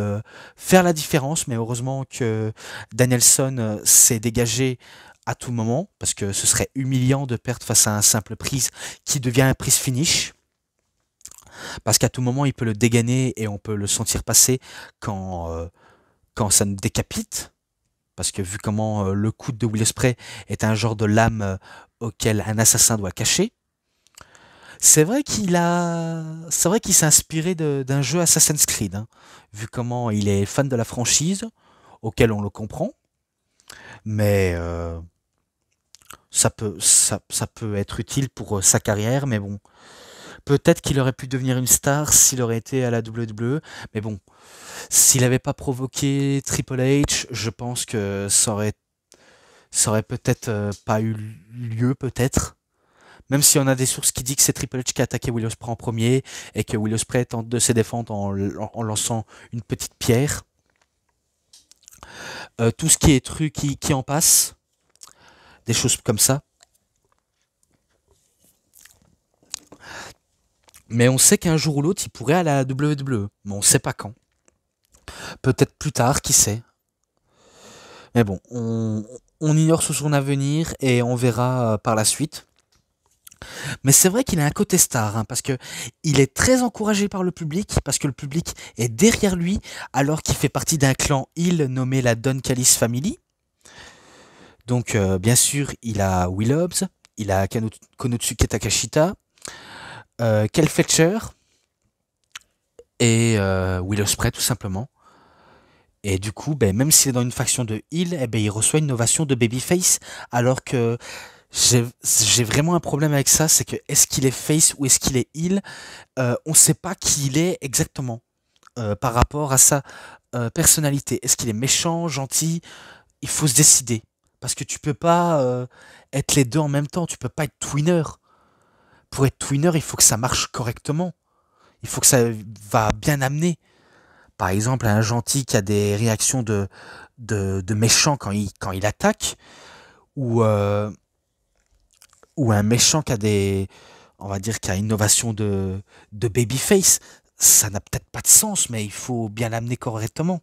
faire la différence, mais heureusement que Danielson s'est dégagé à tout moment parce que ce serait humiliant de perdre face à un simple prise qui devient un prise finish parce qu'à tout moment, il peut le dégainer et on peut le sentir passer quand, euh, quand ça nous décapite. Parce que vu comment euh, le coup de double Spray est un genre de lame euh, auquel un assassin doit cacher, c'est vrai qu'il a, c'est vrai qu'il s'est inspiré d'un jeu Assassin's Creed, hein. vu comment il est fan de la franchise, auquel on le comprend, mais ça peut, ça, peut être utile pour sa carrière, mais bon, Peut-être qu'il aurait pu devenir une star s'il aurait été à la WWE, mais bon, s'il n'avait pas provoqué Triple H, je pense que ça aurait, ça aurait peut-être euh, pas eu lieu, peut-être. Même si on a des sources qui disent que c'est Triple H qui a attaqué Will Ospreay en premier et que Will Ospreay tente de se défendre en, lançant une petite pierre. Euh, tout ce qui est truc qui en passe, des choses comme ça. Mais on sait qu'un jour ou l'autre, il pourrait aller à la WWE. Mais on ne sait pas quand. Peut-être plus tard, qui sait. Mais bon, on, ignore sous son avenir et on verra euh, par la suite. Mais c'est vrai qu'il a un côté star, hein, parce que il est très encouragé par le public, parce que le public est derrière lui, alors qu'il fait partie d'un clan il nommé la Don Calis Family. Donc euh, bien sûr, il a Will il a Konotsuke Takashita, euh, Kel Fletcher et euh, Willow tout simplement. Et du coup, ben, même s'il est dans une faction de heal, et eh ben, il reçoit une ovation de babyface. Alors que j'ai vraiment un problème avec ça, c'est que est-ce qu'il est face ou est-ce qu'il est heal euh, On ne sait pas qui il est exactement euh, par rapport à sa personnalité. Est-ce qu'il est méchant, gentil Il faut se décider. Parce que tu peux pas être les deux en même temps, tu peux pas être twinner pour être twinner, il faut que ça marche correctement. Il faut que ça va bien amener. Par exemple, un gentil qui a des réactions de, de, méchant quand il, quand il attaque, ou, euh, ou un méchant qui a des. On va dire qui a innovation de, de babyface, ça n'a peut-être pas de sens, mais il faut bien l'amener correctement.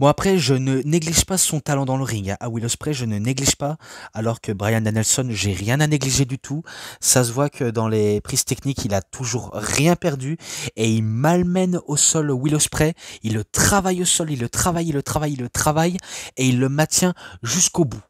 Bon, après, je ne néglige pas son talent dans le ring. Hein. À willow spray je ne néglige pas. Alors que Brian Danielson, j'ai rien à négliger du tout. Ça se voit que dans les prises techniques, il a toujours rien perdu. Et il malmène au sol willow spray Il le travaille au sol, il le travaille, il le travaille, il le travaille. Et il le maintient jusqu'au bout.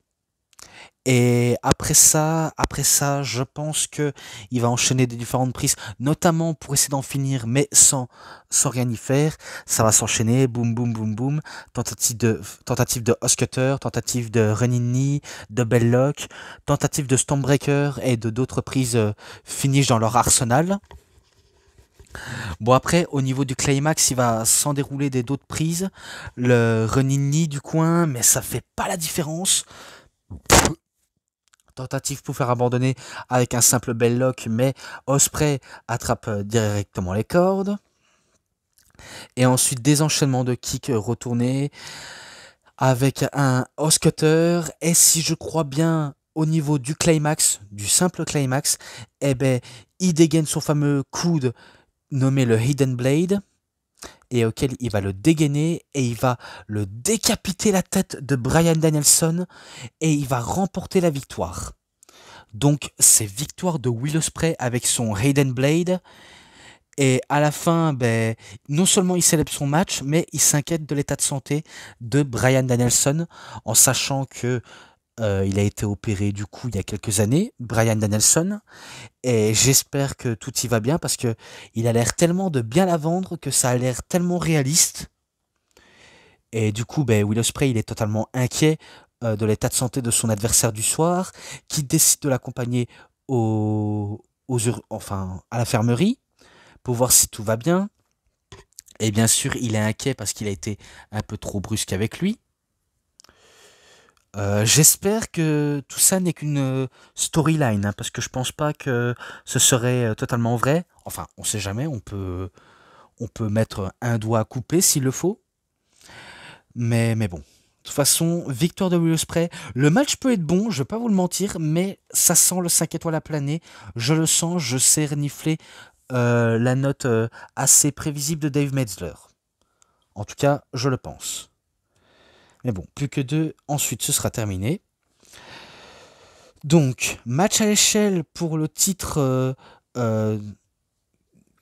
Et après ça, après ça, je pense que il va enchaîner des différentes prises, notamment pour essayer d'en finir, mais sans, sans rien y faire. Ça va s'enchaîner, boum, boum, boum, boum. Tentative de, tentative de Huscutter, tentative de Renini, de Belloc, tentative de Stormbreaker et de d'autres prises euh, finissent dans leur arsenal. Bon après, au niveau du climax, il va s'en dérouler des d'autres prises. Le Knee du coin, mais ça fait pas la différence tentative pour faire abandonner avec un simple lock, mais Osprey attrape euh, directement les cordes. Et ensuite, enchaînements de kicks retournés avec un Oscutter. Et si je crois bien au niveau du climax, du simple climax, eh ben, il dégaine son fameux coude nommé le Hidden Blade et auquel il va le dégainer et il va le décapiter la tête de Brian Danielson et il va remporter la victoire. Donc c'est victoire de Willow Spray avec son Raiden Blade. Et à la fin, ben, non seulement il célèbre son match, mais il s'inquiète de l'état de santé de Brian Danielson en sachant que euh, il a été opéré du coup il y a quelques années, Brian Danielson, et j'espère que tout y va bien parce que il a l'air tellement de bien la vendre que ça a l'air tellement réaliste. Et du coup, ben, Will Ospreay il est totalement inquiet euh, de l'état de santé de son adversaire du soir, qui décide de l'accompagner au, aux, enfin à fermerie pour voir si tout va bien. Et bien sûr, il est inquiet parce qu'il a été un peu trop brusque avec lui. Euh, j'espère que tout ça n'est qu'une euh, storyline, hein, parce que je pense pas que ce serait euh, totalement vrai. Enfin, on sait jamais, on peut, on peut mettre un doigt à couper s'il le faut. Mais, mais bon. De toute façon, victoire de Williams Spray. Le match peut être bon, je ne vais pas vous le mentir, mais ça sent le 5 étoiles à planer. Je le sens, je sais renifler la note assez prévisible de Dave Metzler. En tout cas, je le pense. Mais bon, plus que deux. Ensuite, ce sera terminé. Donc, match à l'échelle pour le titre euh, euh,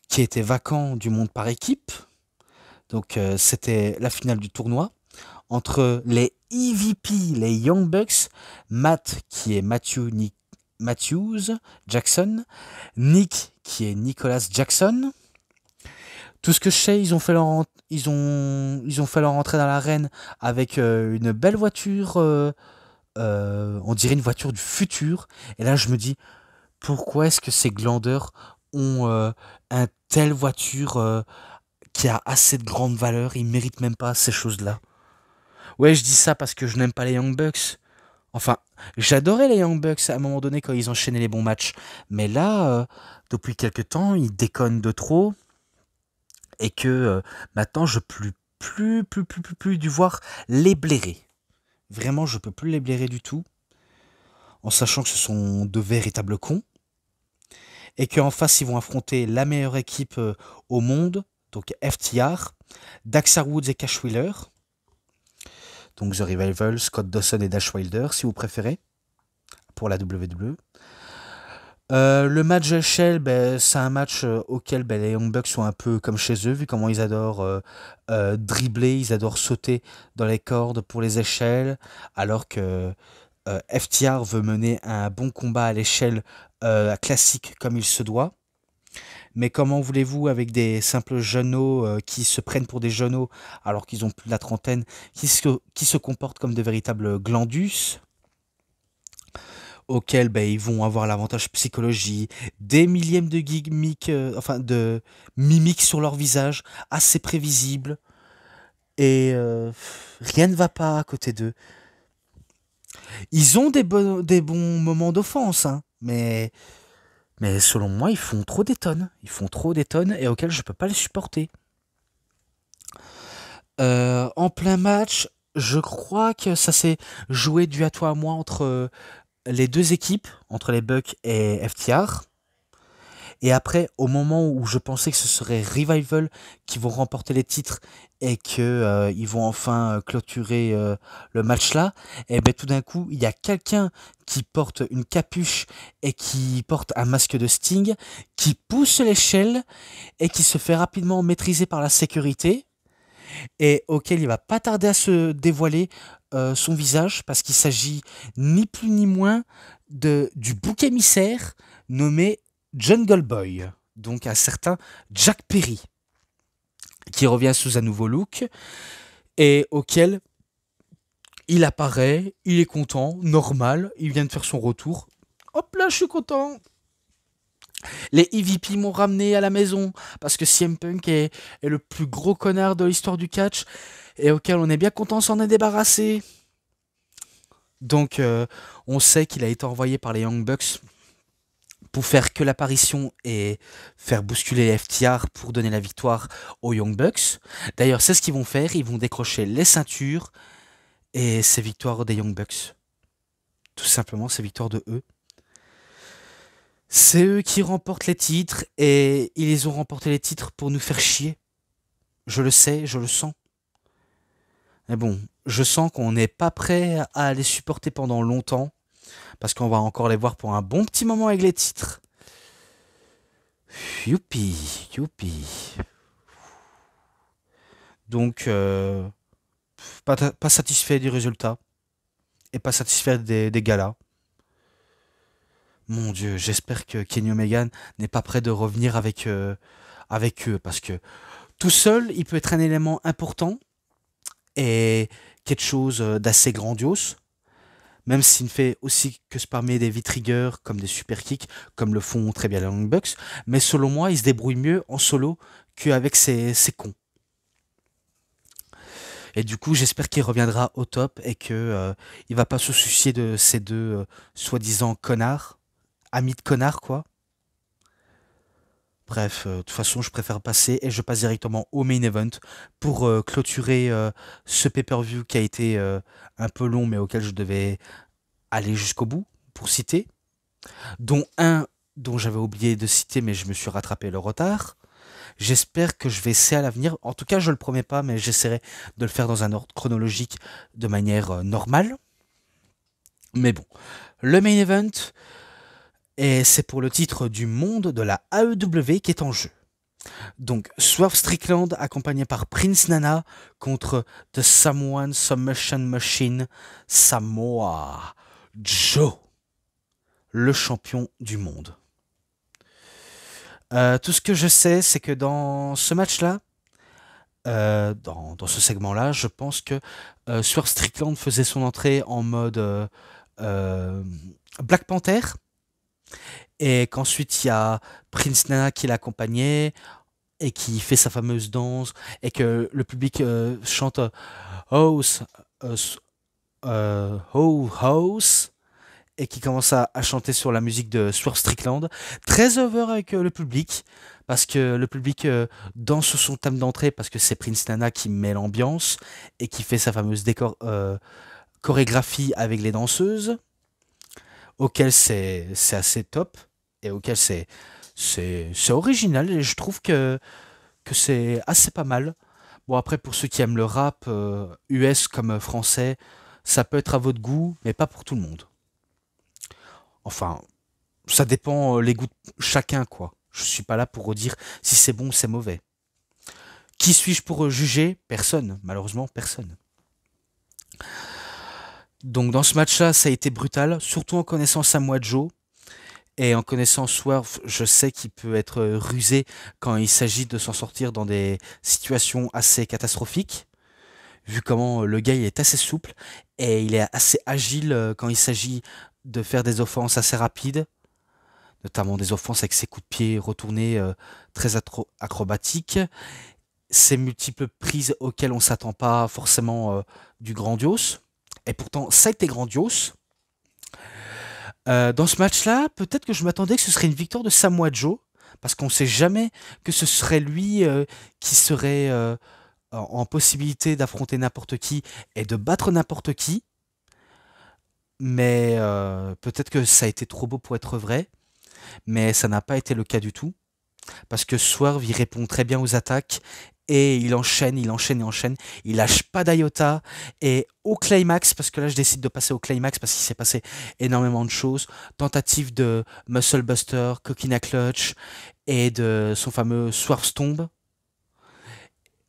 qui était vacant du monde par équipe. Donc, euh, c'était la finale du tournoi entre les EVP, les Young Bucks, Matt qui est Matthew Matthews Jackson, Nick qui est Nicholas Jackson, tout ce que je sais, ils ont fait leur, ils ont, ils ont fait leur entrée dans l'arène avec euh, une belle voiture, euh, euh, on dirait une voiture du futur. Et là, je me dis, pourquoi est-ce que ces glandeurs ont un telle voiture qui a assez de grande valeur Ils méritent même pas ces choses-là. Ouais, je dis ça parce que je n'aime pas les Young Bucks. Enfin, j'adorais les Young Bucks à un moment donné quand ils enchaînaient les bons matchs. Mais là, depuis quelques temps, ils déconnent de trop et que euh, maintenant je plus plus plus plus plus plus du voir les blairer. Vraiment, je peux plus les blairer du tout, en sachant que ce sont de véritables cons et qu'en face ils vont affronter la meilleure équipe euh, au monde, donc FTR, Daxa Woods et Cash Wheeler. Donc The Revival, Scott Dawson et Dash Wilder, si vous préférez, pour la WWE. Euh, le match Shell, ben, c'est un match euh, auquel ben, les Young Bucks sont un peu comme chez eux, vu comment ils adorent euh, dribbler, ils adorent sauter dans les cordes pour les échelles, alors que FTR veut mener un bon combat à l'échelle classique comme il se doit. Mais comment voulez-vous, avec des simples jeunesaux qui se prennent pour des genoux alors qu'ils ont plus de la trentaine, qui se, qui se comportent comme de véritables glandus auxquels ben, ils vont avoir l'avantage psychologie, des millièmes de euh, enfin de mimiques sur leur visage, assez prévisibles, et euh, rien ne va pas à côté d'eux. Ils ont des, des bons moments d'offense, hein, mais, mais selon moi, ils font trop des tonnes. Ils font trop des tonnes et auxquelles je ne peux pas les supporter. Euh, en plein match, je crois que ça s'est joué du à toi à moi entre les deux équipes, entre les Bucks et FTR. Et après, au moment où je pensais que ce serait Revival qui vont remporter les titres et que euh, ils vont enfin euh, clôturer euh, le match là, et eh ben tout d'un coup, il y a quelqu'un qui porte une capuche et qui porte un masque de Sting, qui pousse l'échelle et qui se fait rapidement maîtriser par la sécurité et auquel il va pas tarder à se dévoiler euh, son visage parce qu'il s'agit ni plus ni moins de, du bouc émissaire nommé Jungle Boy, donc un certain Jack Perry, qui revient sous un nouveau look et auquel il apparaît, il est content, normal, il vient de faire son retour. Hop là, je suis content, les EVP m'ont ramené à la maison parce que CM Punk est, le plus gros connard de l'histoire du catch et auquel on est bien content s'en est débarrassé. Donc euh, on sait qu'il a été envoyé par les Young Bucks pour faire que l'apparition et faire bousculer les FTR pour donner la victoire aux Young Bucks. D'ailleurs, c'est ce qu'ils vont faire, ils vont décrocher les ceintures et c'est victoire des Young Bucks. Tout simplement, c'est victoire de eux. C'est eux qui remportent les titres et ils ont remporté les titres pour nous faire chier. Je le sais, je le sens. Mais bon, je sens qu'on n'est pas prêt à les supporter pendant longtemps parce qu'on va encore les voir pour un bon petit moment avec les titres. Youpi, youpi. Donc, euh, pas, satisfait du résultat et pas satisfait des, des galas. Mon Dieu, j'espère que Kenny Megan n'est pas prêt de revenir avec, euh, avec eux, parce que tout seul, il peut être un élément important et quelque chose euh, d'assez grandiose, même s'il ne fait aussi que spammer des v comme des super kicks, comme le font très bien les Long mais selon moi, il se débrouille mieux en solo qu'avec ses, cons. Et du coup, j'espère qu'il reviendra au top et qu'il euh, il ne va pas se soucier de ces deux soi-disant connards ami de connard, quoi. Bref, euh, de toute façon, je préfère passer et je passe directement au main event pour euh, clôturer euh, ce pay-per-view qui a été un peu long mais auquel je devais aller jusqu'au bout pour citer, dont un dont j'avais oublié de citer mais je me suis rattrapé le retard. J'espère que je vais essayer à l'avenir, en tout cas je ne le promets pas mais j'essaierai de le faire dans un ordre chronologique de manière normale. Mais bon, le main event, et c'est pour le titre du monde de la AEW qui est en jeu. Donc Swerve Strickland accompagné par Prince Nana contre The Samoan Submission Machine Samoa Joe, le champion du monde. Euh, tout ce que je sais, c'est que dans ce match-là, euh, dans, ce segment-là, je pense que euh, Swerve Strickland faisait son entrée en mode Black Panther et qu'ensuite, il y a Prince Nana qui l'accompagnait et qui fait sa fameuse danse et que le public euh, chante euh, House, euh, House et qui commence à, chanter sur la musique de Swerve Strickland. Très over avec le public parce que le public danse son thème d'entrée parce que c'est Prince Nana qui met l'ambiance et qui fait sa fameuse chorégraphie avec les danseuses auquel c'est assez top et auquel c'est original et je trouve que, que c'est assez pas mal. Bon après pour ceux qui aiment le rap, US euh, comme euh, français, ça peut être à votre goût, mais pas pour tout le monde. Enfin, ça dépend euh, les goûts de chacun quoi. Je suis pas là pour dire si c'est bon ou c'est mauvais. Qui suis-je pour juger Personne, malheureusement personne. Donc dans ce match-là, ça a été brutal, surtout en connaissant Samoa Joe. Et en connaissant Swerve, je sais qu'il peut être rusé quand il s'agit de s'en sortir dans des situations assez catastrophiques, vu comment le gars est assez souple et il est assez agile euh, quand il s'agit de faire des offenses assez rapides, notamment des offenses avec ses coups de pied retournés euh, très acrobatiques, ses multiples prises auxquelles on ne s'attend pas forcément euh, du grandiose. Et pourtant, ça a été grandiose. Euh, dans ce match-là, peut-être que je m'attendais que ce serait une victoire de Samoa Joe, parce qu'on ne sait jamais que ce serait lui euh, qui serait euh, en possibilité d'affronter n'importe qui et de battre n'importe qui. Mais peut-être que ça a été trop beau pour être vrai, mais ça n'a pas été le cas du tout, parce que Swerve y répond très bien aux attaques et il enchaîne, il enchaîne, il enchaîne. Il lâche pas d'Iota. Et au climax, parce que là je décide de passer au climax parce qu'il s'est passé énormément de choses. Tentative de Muscle Buster, Coquina Clutch et de son fameux Swerve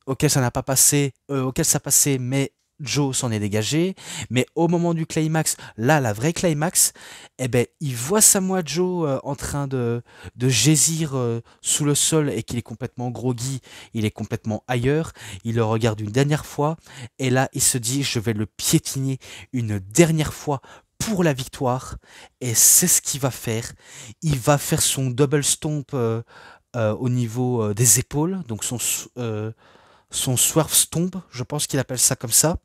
Auquel ça n'a pas passé, euh, auquel ça a passé, mais Joe s'en est dégagé, mais au moment du climax, là, la vraie climax, eh ben, il voit Samoa Joe euh, en train de, de gésir euh, sous le sol et qu'il est complètement groggy, il est complètement ailleurs, il le regarde une dernière fois, et là, il se dit, je vais le piétiner une dernière fois pour la victoire, et c'est ce qu'il va faire. Il va faire son double stomp euh, au niveau des épaules, donc son son swerve stomp, je pense qu'il appelle ça comme ça.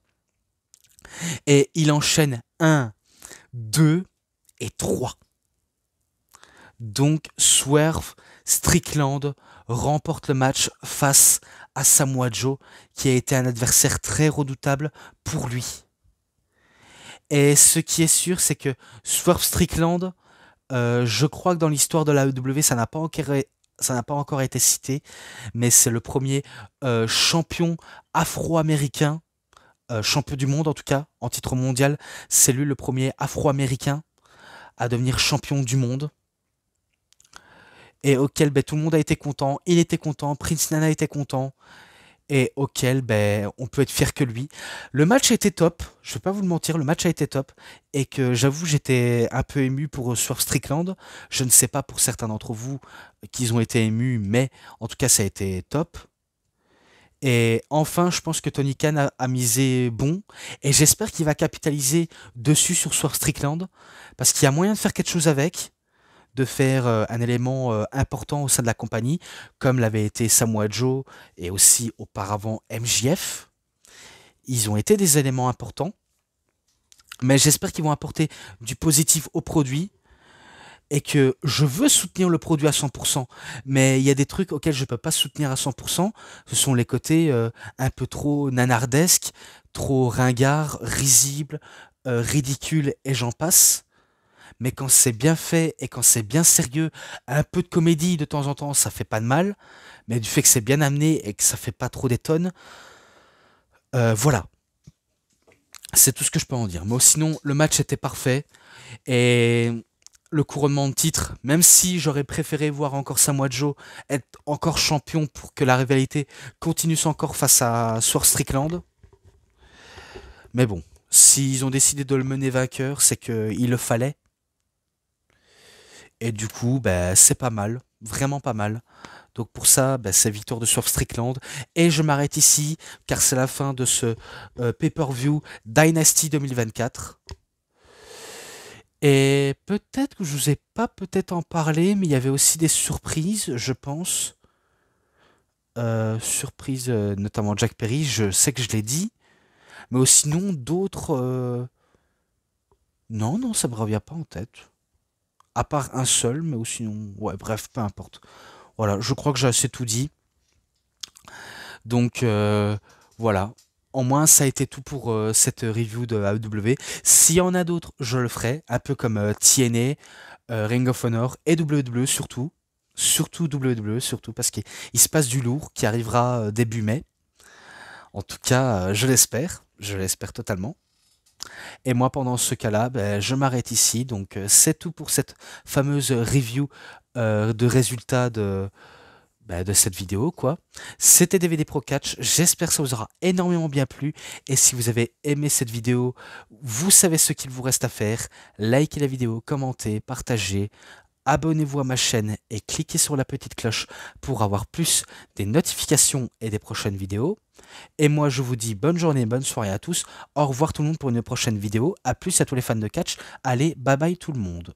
Et il enchaîne 1, 2 et 3. Donc Swerve, Strickland remporte le match face à Samoa Joe, qui a été un adversaire très redoutable pour lui. Et ce qui est sûr, c'est que Swerve Strickland, euh, je crois que dans l'histoire de la EW, ça n'a pas encore été cité, mais c'est le premier euh, champion afro-américain euh, champion du monde en tout cas, en titre mondial. C'est lui le premier afro-américain à devenir champion du monde. Et auquel ben, tout le monde a été content. Il était content, Prince Nana était content. Et auquel ben, on peut être fier que lui. Le match a été top, je ne vais pas vous le mentir, le match a été top. Et que j'avoue, j'étais un peu ému pour euh, sur Strickland. Je ne sais pas pour certains d'entre vous euh, qu'ils ont été émus, mais en tout cas, ça a été top. Et enfin, je pense que Tony Khan a, misé bon. Et j'espère qu'il va capitaliser dessus sur Soir Strickland. Parce qu'il y a moyen de faire quelque chose avec. De faire euh, un élément euh, important au sein de la compagnie. Comme l'avait été Samoa Joe et aussi auparavant MJF. Ils ont été des éléments importants. Mais j'espère qu'ils vont apporter du positif au produit et que je veux soutenir le produit à 100%, mais il y a des trucs auxquels je ne peux pas soutenir à 100%, ce sont les côtés euh, un peu trop nanardesques, trop ringards, risibles, euh, ridicules et j'en passe. Mais quand c'est bien fait et quand c'est bien sérieux, un peu de comédie de temps en temps, ça fait pas de mal, mais du fait que c'est bien amené et que ça fait pas trop des tonnes, euh, voilà. C'est tout ce que je peux en dire. Mais sinon, le match était parfait et le couronnement de titre, même si j'aurais préféré voir encore Samoa Joe être encore champion pour que la rivalité continue encore face à Swerve Strickland. Mais bon, s'ils ont décidé de le mener vainqueur, c'est qu'il le fallait. Et du coup, bah, c'est pas mal, vraiment pas mal. Donc pour ça, bah, c'est victoire de Swerve Strickland. Et je m'arrête ici, car c'est la fin de ce euh, pay-per-view Dynasty 2024. Et peut-être que je vous ai pas peut-être en parlé, mais il y avait aussi des surprises, je pense. Euh, surprise, euh, notamment Jack Perry, je sais que je l'ai dit. Mais sinon, d'autres... Euh, non, non, ça me revient pas en tête. À part un seul, mais sinon... Ouais, bref, peu importe. Voilà, je crois que j'ai assez tout dit. Donc, voilà au moins, ça a été tout pour euh, cette review de AEW. S'il y en a d'autres, je le ferai, un peu comme euh, TNA, euh, Ring of Honor et WWE surtout. Surtout WWE, surtout parce qu'il se passe du lourd qui arrivera début mai. En tout cas, je l'espère, je l'espère totalement. Et moi, pendant ce cas-là, ben, je m'arrête ici. Donc, c'est tout pour cette fameuse review de résultats de, bah, de cette vidéo. quoi. C'était DVD Pro Catch, j'espère que ça vous aura énormément bien plu. Et si vous avez aimé cette vidéo, vous savez ce qu'il vous reste à faire. Likez la vidéo, commentez, partagez, abonnez-vous à ma chaîne et cliquez sur la petite cloche pour avoir plus des notifications et des prochaines vidéos. Et moi je vous dis bonne journée, bonne soirée à tous. Au revoir tout le monde pour une prochaine vidéo. à plus à tous les fans de catch. Allez, bye bye tout le monde.